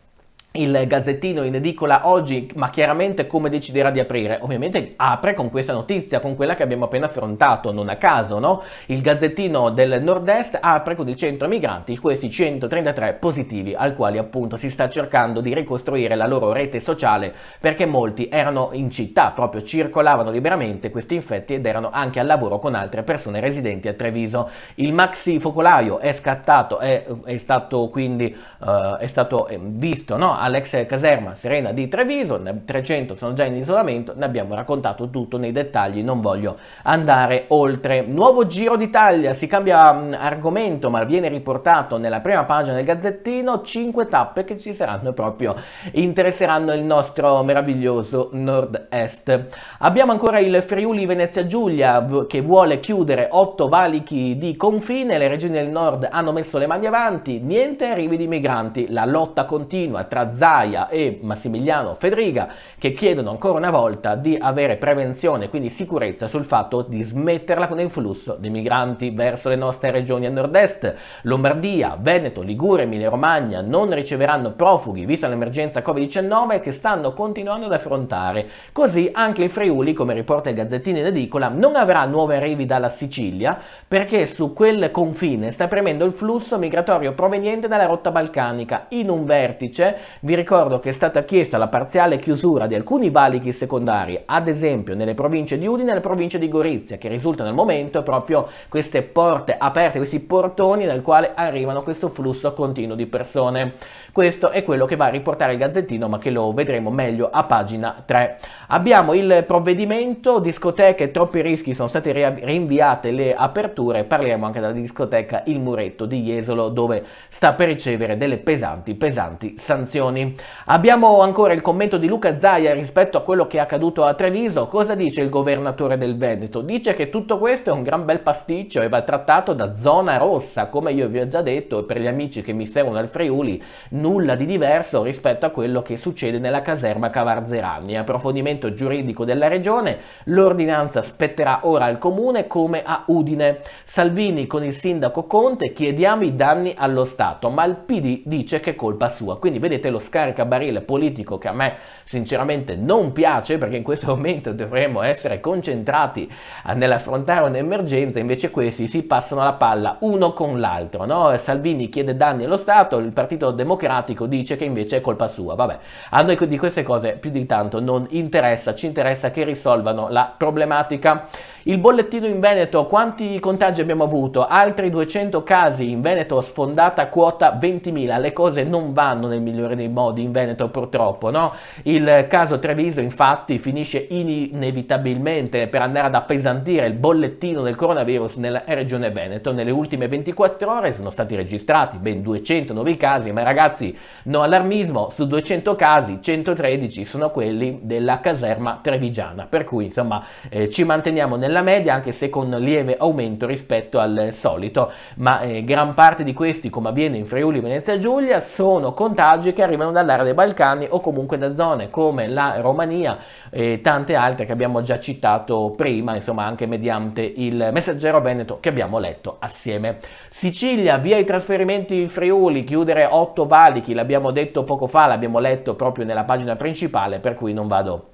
il gazzettino in edicola oggi, ma chiaramente come deciderà di aprire? Ovviamente apre con questa notizia, con quella che abbiamo appena affrontato, non a caso, no? Il gazzettino del nord-est apre con il centro migranti, questi 133 positivi, al quali appunto si sta cercando di ricostruire la loro rete sociale, perché molti erano in città, proprio circolavano liberamente questi infetti ed erano anche al lavoro con altre persone residenti a Treviso. Il maxi focolaio è scattato, è, è stato quindi, uh, è stato ehm, visto, no? all'ex caserma Serena di Treviso, 300 sono già in isolamento, ne abbiamo raccontato tutto nei dettagli, non voglio andare oltre. Nuovo Giro d'Italia, si cambia mm, argomento ma viene riportato nella prima pagina del Gazzettino, 5 tappe che ci saranno proprio, interesseranno il nostro meraviglioso nord-est. Abbiamo ancora il Friuli Venezia Giulia che vuole chiudere 8 valichi di confine, le regioni del nord hanno messo le mani avanti, niente arrivi di migranti, la lotta continua tra Zaia e Massimiliano Federica che chiedono ancora una volta di avere prevenzione, quindi sicurezza sul fatto di smetterla con il flusso dei migranti verso le nostre regioni a nord-est. Lombardia, Veneto, Liguria, Emilia-Romagna non riceveranno profughi vista l'emergenza Covid-19 che stanno continuando ad affrontare. Così anche il Friuli, come riporta il Gazzettino in edicola, non avrà nuovi arrivi dalla Sicilia perché su quel confine sta premendo il flusso migratorio proveniente dalla rotta balcanica in un vertice vi ricordo che è stata chiesta la parziale chiusura di alcuni valichi secondari, ad esempio nelle province di Udine e nelle province di Gorizia, che risultano al momento proprio queste porte aperte, questi portoni dal quale arrivano questo flusso continuo di persone. Questo è quello che va a riportare il Gazzettino, ma che lo vedremo meglio a pagina 3. Abbiamo il provvedimento, discoteche, troppi rischi, sono state rinviate le aperture, parliamo anche della discoteca Il Muretto di Jesolo, dove sta per ricevere delle pesanti, pesanti sanzioni. Meloni. Abbiamo ancora il commento di Luca Zaia rispetto a quello che è accaduto a Treviso. Cosa dice il governatore del Veneto? Dice che tutto questo è un gran bel pasticcio e va trattato da zona rossa, come io vi ho già detto, e per gli amici che mi seguono al Friuli, nulla di diverso rispetto a quello che succede nella caserma Cavarzerani. Approfondimento giuridico della regione, l'ordinanza spetterà ora al comune come a Udine. Salvini con il sindaco Conte chiediamo i danni allo Stato, ma il PD dice che è colpa sua. Quindi vedete lo quello scaricabarile politico che a me sinceramente non piace perché in questo momento dovremmo essere concentrati eh, nell'affrontare un'emergenza, invece questi si passano la palla uno con l'altro. No? Salvini chiede danni allo Stato, il Partito Democratico dice che invece è colpa sua. Vabbè, a noi di queste cose più di tanto non interessa, ci interessa che risolvano la problematica il bollettino in Veneto, quanti contagi abbiamo avuto? Altri 200 casi in Veneto, sfondata quota 20.000. Le cose non vanno nel migliore dei modi in Veneto purtroppo, no? Il caso Treviso infatti finisce inevitabilmente per andare ad appesantire il bollettino del coronavirus nella regione Veneto. Nelle ultime 24 ore sono stati registrati ben 200 nuovi casi, ma ragazzi, no allarmismo, su 200 casi 113 sono quelli della caserma trevigiana, per cui insomma eh, ci manteniamo nella della media, anche se con lieve aumento rispetto al solito, ma eh, gran parte di questi, come avviene in Friuli Venezia Giulia, sono contagi che arrivano dall'area dei Balcani o comunque da zone come la Romania e tante altre che abbiamo già citato prima, insomma anche mediante il messaggero Veneto che abbiamo letto assieme. Sicilia, via i trasferimenti in Friuli, chiudere otto valichi, l'abbiamo detto poco fa, l'abbiamo letto proprio nella pagina principale, per cui non vado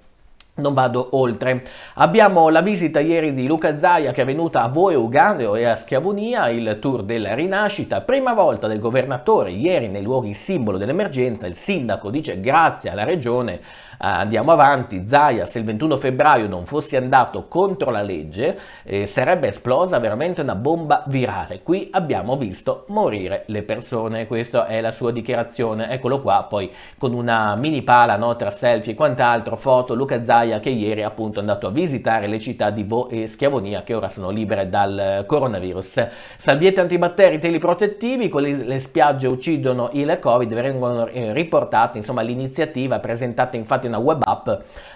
non vado oltre. Abbiamo la visita ieri di Luca Zaia che è venuta a Voe Ugandeo e a Schiavonia, il tour della rinascita. Prima volta del governatore ieri nei luoghi simbolo dell'emergenza. Il sindaco dice grazie alla regione Ah, andiamo avanti, Zaia se il 21 febbraio non fosse andato contro la legge eh, sarebbe esplosa veramente una bomba virale. Qui abbiamo visto morire le persone, questa è la sua dichiarazione, eccolo qua, poi con una mini pala no, tra selfie e quant'altro, foto, Luca Zaia che ieri è appunto è andato a visitare le città di Vo e Schiavonia che ora sono libere dal coronavirus. Salviette antibatteri, teli protettivi, con le spiagge uccidono il covid, vengono eh, riportate, insomma l'iniziativa presentata infatti in una web app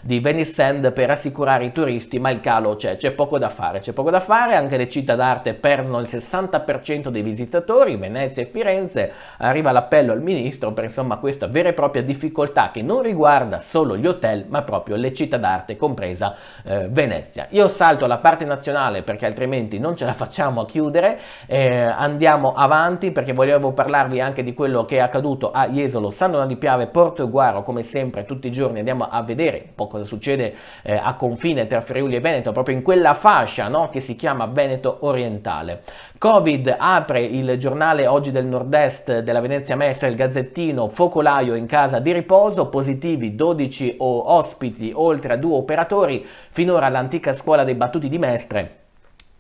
di Venice Sand per assicurare i turisti, ma il calo c'è, c'è poco da fare, c'è poco da fare, anche le città d'arte perdono il 60% dei visitatori, Venezia e Firenze, arriva l'appello al ministro per insomma questa vera e propria difficoltà che non riguarda solo gli hotel, ma proprio le città d'arte, compresa eh, Venezia. Io salto la parte nazionale perché altrimenti non ce la facciamo a chiudere, eh, andiamo avanti perché volevo parlarvi anche di quello che è accaduto a Jesolo, San Donato di Piave, Porto Eguaro, come sempre tutti i giorni giorni, andiamo a vedere un po' cosa succede eh, a confine tra Friuli e Veneto, proprio in quella fascia no, che si chiama Veneto orientale. Covid apre il giornale oggi del nord-est della Venezia Mestre, il Gazzettino, focolaio in casa di riposo, positivi 12 ospiti oltre a due operatori, finora l'antica scuola dei battuti di Mestre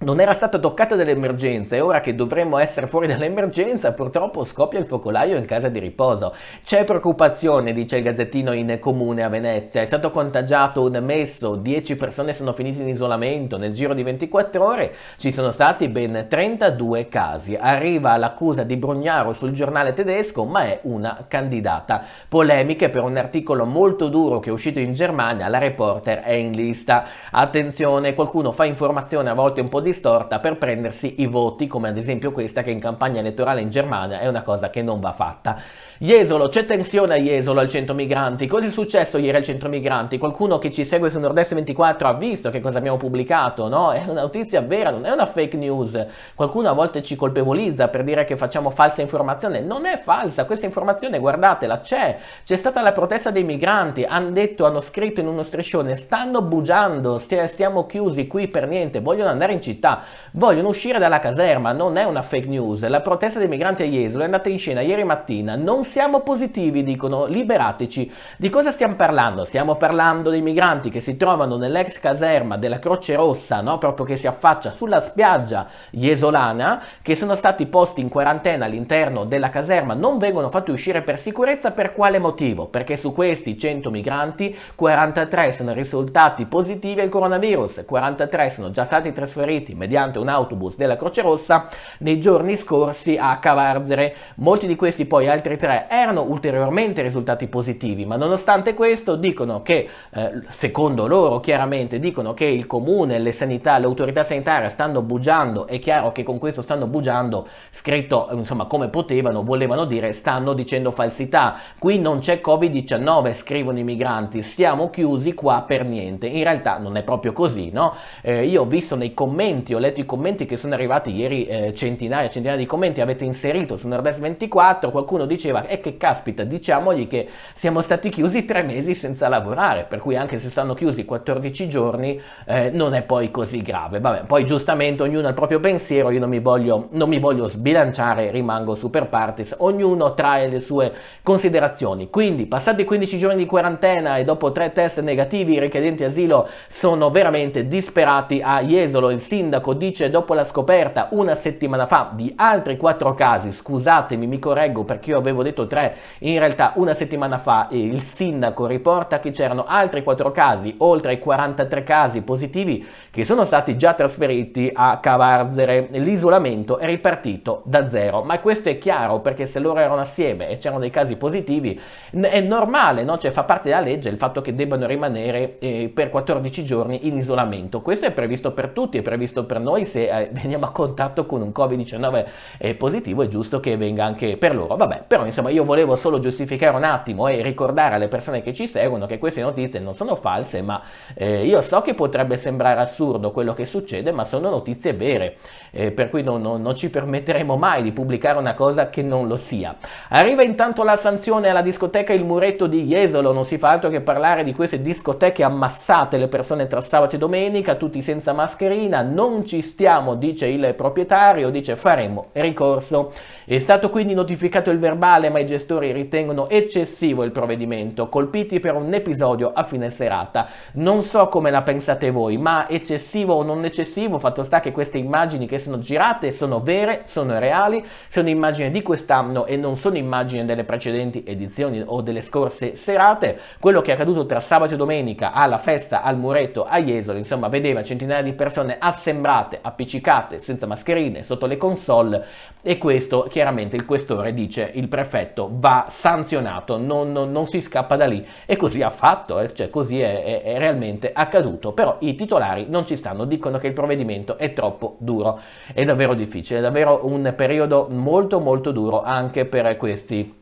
non era stata toccata dall'emergenza e ora che dovremmo essere fuori dall'emergenza purtroppo scoppia il focolaio in casa di riposo. C'è preoccupazione, dice il gazzettino in comune a Venezia, è stato contagiato un messo, 10 persone sono finite in isolamento, nel giro di 24 ore ci sono stati ben 32 casi. Arriva l'accusa di Brugnaro sul giornale tedesco ma è una candidata. Polemiche per un articolo molto duro che è uscito in Germania, la reporter è in lista. Attenzione, qualcuno fa informazione a volte un po' di distorta per prendersi i voti, come ad esempio questa che in campagna elettorale in Germania è una cosa che non va fatta. Jesolo, c'è tensione a Jesolo al centro migranti. Cos'è successo ieri al centro migranti? Qualcuno che ci segue su Nordest 24 ha visto che cosa abbiamo pubblicato, no? È una notizia vera, non è una fake news. Qualcuno a volte ci colpevolizza per dire che facciamo falsa informazione. Non è falsa, questa informazione, guardatela, c'è. C'è stata la protesta dei migranti, hanno detto, hanno scritto in uno striscione, stanno bugiando, stiamo chiusi qui per niente, vogliono andare in città, vogliono uscire dalla caserma, non è una fake news. La protesta dei migranti a Jesolo è andata in scena ieri mattina, non siamo positivi, dicono, liberateci. Di cosa stiamo parlando? Stiamo parlando dei migranti che si trovano nell'ex caserma della Croce Rossa, no? proprio che si affaccia sulla spiaggia jesolana, che sono stati posti in quarantena all'interno della caserma, non vengono fatti uscire per sicurezza, per quale motivo? Perché su questi 100 migranti 43 sono risultati positivi al coronavirus, 43 sono già stati trasferiti mediante un autobus della Croce Rossa nei giorni scorsi a Cavarzere. Molti di questi poi altri tre erano ulteriormente risultati positivi, ma nonostante questo dicono che, eh, secondo loro chiaramente, dicono che il comune, le sanità, le autorità sanitarie stanno bugiando, è chiaro che con questo stanno bugiando, scritto insomma come potevano, volevano dire, stanno dicendo falsità, qui non c'è Covid-19, scrivono i migranti, siamo chiusi qua per niente, in realtà non è proprio così, no? Eh, io ho visto nei commenti, ho letto i commenti che sono arrivati ieri, eh, centinaia e centinaia di commenti, avete inserito su Nordest 24, qualcuno diceva e che caspita, diciamogli che siamo stati chiusi tre mesi senza lavorare, per cui anche se stanno chiusi 14 giorni eh, non è poi così grave. Vabbè, poi giustamente ognuno ha il proprio pensiero, io non mi voglio, non mi voglio sbilanciare, rimango super partis, ognuno trae le sue considerazioni. Quindi passati 15 giorni di quarantena e dopo tre test negativi i richiedenti asilo sono veramente disperati a Jesolo, il sindaco dice dopo la scoperta una settimana fa di altri quattro casi, scusatemi mi correggo perché io avevo detto 103. In realtà una settimana fa eh, il sindaco riporta che c'erano altri 4 casi, oltre ai 43 casi positivi che sono stati già trasferiti a Cavarzere. L'isolamento è ripartito da zero, ma questo è chiaro perché se loro erano assieme e c'erano dei casi positivi è normale, no? cioè fa parte della legge il fatto che debbano rimanere eh, per 14 giorni in isolamento. Questo è previsto per tutti, è previsto per noi se eh, veniamo a contatto con un Covid-19 eh, positivo, è giusto che venga anche per loro. Vabbè, però insomma ma io volevo solo giustificare un attimo e ricordare alle persone che ci seguono che queste notizie non sono false, ma eh, io so che potrebbe sembrare assurdo quello che succede, ma sono notizie vere, eh, per cui non, non, non, ci permetteremo mai di pubblicare una cosa che non lo sia. Arriva intanto la sanzione alla discoteca Il Muretto di Jesolo, non si fa altro che parlare di queste discoteche ammassate, le persone tra sabato e domenica, tutti senza mascherina, non ci stiamo, dice il proprietario, dice faremo ricorso è stato quindi notificato il verbale, ma i gestori ritengono eccessivo il provvedimento, colpiti per un episodio a fine serata. Non so come la pensate voi, ma eccessivo o non eccessivo, fatto sta che queste immagini che sono girate sono vere, sono reali, sono immagini di quest'anno e non sono immagini delle precedenti edizioni o delle scorse serate. Quello che è accaduto tra sabato e domenica alla festa al Muretto a Jesolo, insomma, vedeva centinaia di persone assembrate, appiccicate, senza mascherine, sotto le console e questo chiaramente chiaramente il questore dice il prefetto va sanzionato, non, non, non si scappa da lì e così ha fatto, eh, cioè così è, è, è realmente accaduto, però i titolari non ci stanno, dicono che il provvedimento è troppo duro, è davvero difficile, è davvero un periodo molto molto duro anche per questi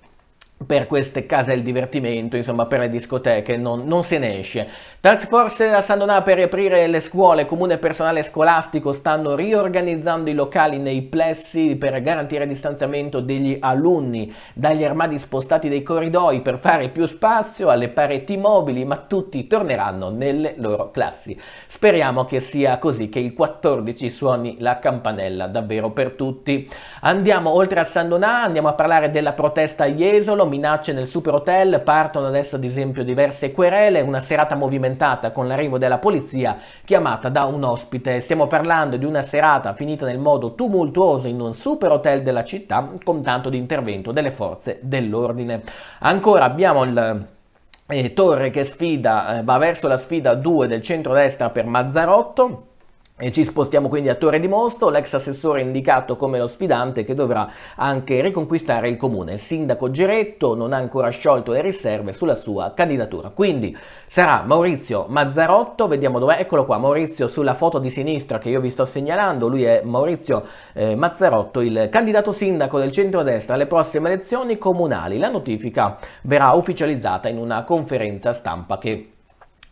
per queste case del divertimento, insomma per le discoteche, non, non se ne esce. Task Force a San Donà per riaprire le scuole, comune personale scolastico stanno riorganizzando i locali nei plessi per garantire distanziamento degli alunni, dagli armadi spostati dei corridoi per fare più spazio alle pareti mobili, ma tutti torneranno nelle loro classi. Speriamo che sia così, che il 14 suoni la campanella davvero per tutti. Andiamo oltre a San Donà, andiamo a parlare della protesta a Jesolo, minacce nel super hotel, partono adesso ad esempio diverse querele, una serata movimentata con l'arrivo della polizia chiamata da un ospite. Stiamo parlando di una serata finita nel modo tumultuoso in un super hotel della città con tanto di intervento delle forze dell'ordine. Ancora abbiamo il eh, Torre che sfida, eh, va verso la sfida 2 del centro-destra per Mazzarotto e ci spostiamo quindi a Torre di Mosto, l'ex assessore indicato come lo sfidante che dovrà anche riconquistare il comune. Il sindaco Geretto non ha ancora sciolto le riserve sulla sua candidatura. Quindi sarà Maurizio Mazzarotto, vediamo dov'è, eccolo qua, Maurizio sulla foto di sinistra che io vi sto segnalando, lui è Maurizio eh, Mazzarotto, il candidato sindaco del centrodestra alle prossime elezioni comunali. La notifica verrà ufficializzata in una conferenza stampa che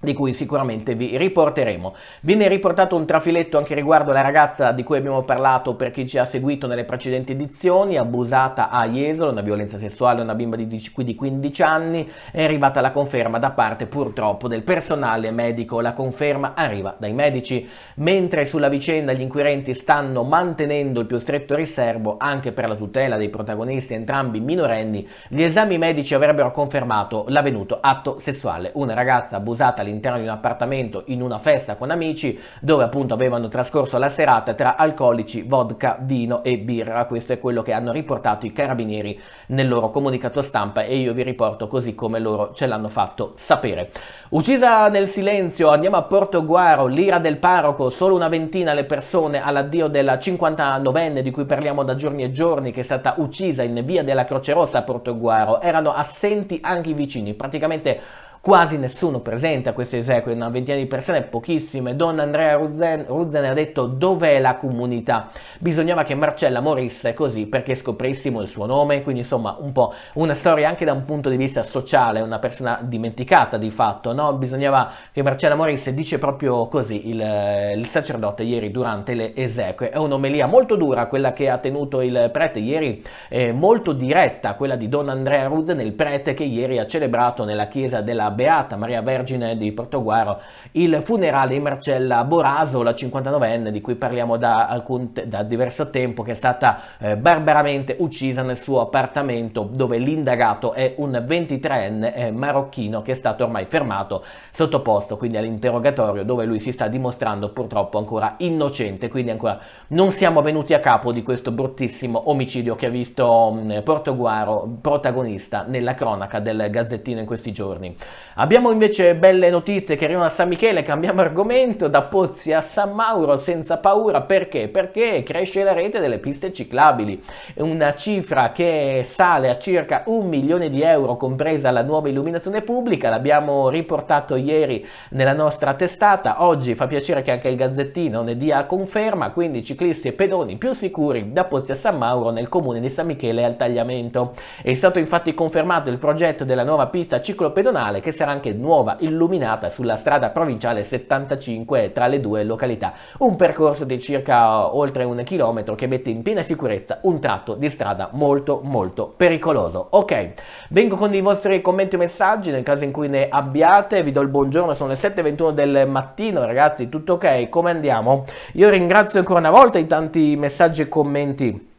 di cui sicuramente vi riporteremo. Viene riportato un trafiletto anche riguardo alla ragazza di cui abbiamo parlato per chi ci ha seguito nelle precedenti edizioni, abusata a Jesolo, una violenza sessuale, una bimba di 15 anni, è arrivata la conferma da parte purtroppo del personale medico, la conferma arriva dai medici, mentre sulla vicenda gli inquirenti stanno mantenendo il più stretto riservo anche per la tutela dei protagonisti entrambi minorenni, gli esami medici avrebbero confermato l'avvenuto atto sessuale, una ragazza abusata all'interno all'interno di un appartamento in una festa con amici dove appunto avevano trascorso la serata tra alcolici, vodka, vino e birra. Questo è quello che hanno riportato i carabinieri nel loro comunicato stampa e io vi riporto così come loro ce l'hanno fatto sapere. Uccisa nel silenzio, andiamo a Porto Guaro, l'ira del parroco, solo una ventina le persone all'addio della 59enne di cui parliamo da giorni e giorni che è stata uccisa in via della Croce Rossa a Porto Guaro. Erano assenti anche i vicini, praticamente quasi nessuno presente a queste esequie, una ventina di persone, pochissime. Don Andrea Ruzzen, Ruzzen ha detto dov'è la comunità? Bisognava che Marcella morisse così perché scoprissimo il suo nome, quindi insomma un po' una storia anche da un punto di vista sociale, una persona dimenticata di fatto, no? Bisognava che Marcella morisse, dice proprio così il, il sacerdote ieri durante le esequie. È un'omelia molto dura quella che ha tenuto il prete ieri, eh, molto diretta quella di Don Andrea Ruzzen, il prete che ieri ha celebrato nella chiesa della Beata Maria Vergine di Portoguaro, il funerale di Marcella Boraso, la 59enne di cui parliamo da, alcun, da diverso tempo, che è stata eh, barbaramente uccisa nel suo appartamento dove l'indagato è un 23enne eh, marocchino che è stato ormai fermato, sottoposto quindi all'interrogatorio dove lui si sta dimostrando purtroppo ancora innocente, quindi ancora non siamo venuti a capo di questo bruttissimo omicidio che ha visto mh, Portoguaro protagonista nella cronaca del Gazzettino in questi giorni. Abbiamo invece belle notizie che arrivano a San Michele, cambiamo argomento, da Pozzi a San Mauro senza paura, perché? Perché cresce la rete delle piste ciclabili, una cifra che sale a circa un milione di euro, compresa la nuova illuminazione pubblica, l'abbiamo riportato ieri nella nostra testata, oggi fa piacere che anche il Gazzettino ne dia conferma, quindi ciclisti e pedoni più sicuri da Pozzi a San Mauro nel comune di San Michele al tagliamento. È stato infatti confermato il progetto della nuova pista ciclopedonale che sarà anche nuova illuminata sulla strada provinciale 75 tra le due località. Un percorso di circa oltre un chilometro che mette in piena sicurezza un tratto di strada molto molto pericoloso. Ok, vengo con i vostri commenti e messaggi nel caso in cui ne abbiate, vi do il buongiorno, sono le 7.21 del mattino ragazzi, tutto ok, come andiamo? Io ringrazio ancora una volta i tanti messaggi e commenti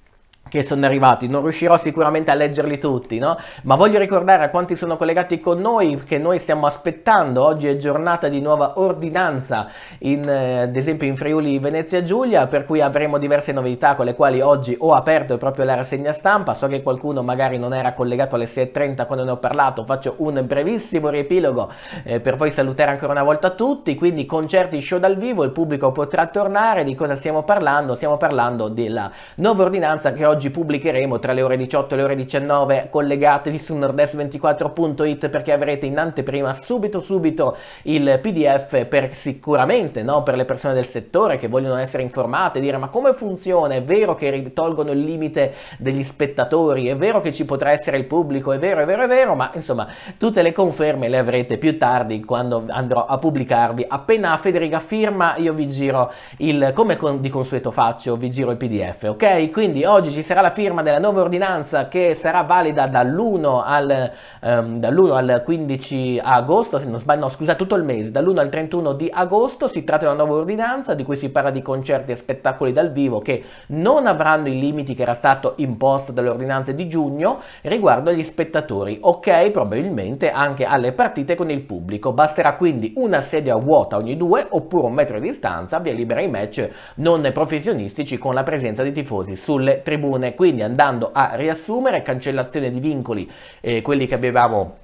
che sono arrivati, non riuscirò sicuramente a leggerli tutti, no? Ma voglio ricordare a quanti sono collegati con noi che noi stiamo aspettando, oggi è giornata di nuova ordinanza, in, eh, ad esempio in Friuli Venezia Giulia, per cui avremo diverse novità con le quali oggi ho aperto proprio la rassegna stampa, so che qualcuno magari non era collegato alle 6.30 quando ne ho parlato, faccio un brevissimo riepilogo eh, per poi salutare ancora una volta tutti, quindi concerti show dal vivo, il pubblico potrà tornare, di cosa stiamo parlando? Stiamo parlando della nuova ordinanza che oggi oggi pubblicheremo tra le ore 18 e le ore 19. Collegatevi su nordest24.it perché avrete in anteprima subito subito il PDF per sicuramente no, per le persone del settore che vogliono essere informate, dire ma come funziona? È vero che tolgono il limite degli spettatori, è vero che ci potrà essere il pubblico, è vero, è vero, è vero, ma insomma tutte le conferme le avrete più tardi quando andrò a pubblicarvi. Appena Federica firma io vi giro il, come con, di consueto faccio, vi giro il PDF, ok? Quindi oggi ci sarà la firma della nuova ordinanza che sarà valida dall'1 al, ehm, dall'1 al 15 agosto, se non sbaglio, no, scusa, tutto il mese, dall'1 al 31 di agosto si tratta di una nuova ordinanza di cui si parla di concerti e spettacoli dal vivo che non avranno i limiti che era stato imposto dalle ordinanze di giugno riguardo agli spettatori, ok probabilmente anche alle partite con il pubblico, basterà quindi una sedia vuota ogni due oppure un metro di distanza, via libera ai match non professionistici con la presenza di tifosi sulle tribune comune, quindi andando a riassumere cancellazione di vincoli, eh, quelli che avevamo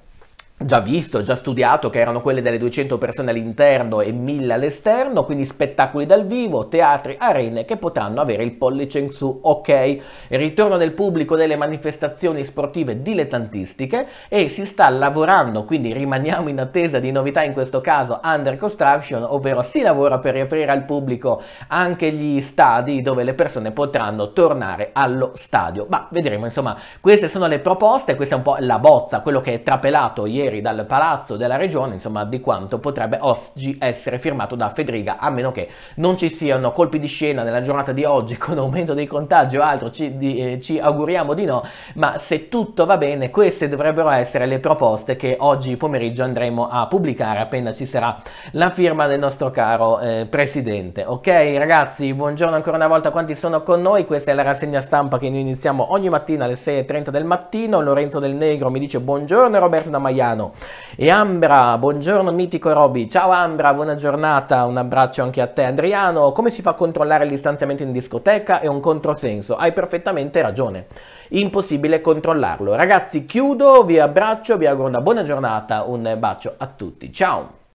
già visto, già studiato, che erano quelle delle 200 persone all'interno e 1000 all'esterno, quindi spettacoli dal vivo, teatri, arene che potranno avere il pollice in su, ok? ritorno del pubblico delle manifestazioni sportive dilettantistiche e si sta lavorando, quindi rimaniamo in attesa di novità in questo caso under construction, ovvero si lavora per riaprire al pubblico anche gli stadi dove le persone potranno tornare allo stadio. Ma vedremo, insomma, queste sono le proposte, questa è un po' la bozza, quello che è trapelato ieri pareri dal palazzo della regione, insomma di quanto potrebbe oggi essere firmato da Federica, a meno che non ci siano colpi di scena nella giornata di oggi con aumento dei contagi o altro, ci, di, eh, ci auguriamo di no, ma se tutto va bene queste dovrebbero essere le proposte che oggi pomeriggio andremo a pubblicare appena ci sarà la firma del nostro caro eh, presidente. Ok ragazzi, buongiorno ancora una volta a quanti sono con noi, questa è la rassegna stampa che noi iniziamo ogni mattina alle 6.30 del mattino, Lorenzo del Negro mi dice buongiorno Roberto da Maiano, Milano. E Ambra, buongiorno mitico Roby. Ciao Ambra, buona giornata, un abbraccio anche a te Adriano. Come si fa a controllare il distanziamento in discoteca? È un controsenso, hai perfettamente ragione. Impossibile controllarlo. Ragazzi, chiudo, vi abbraccio, vi auguro una buona giornata, un bacio a tutti. Ciao!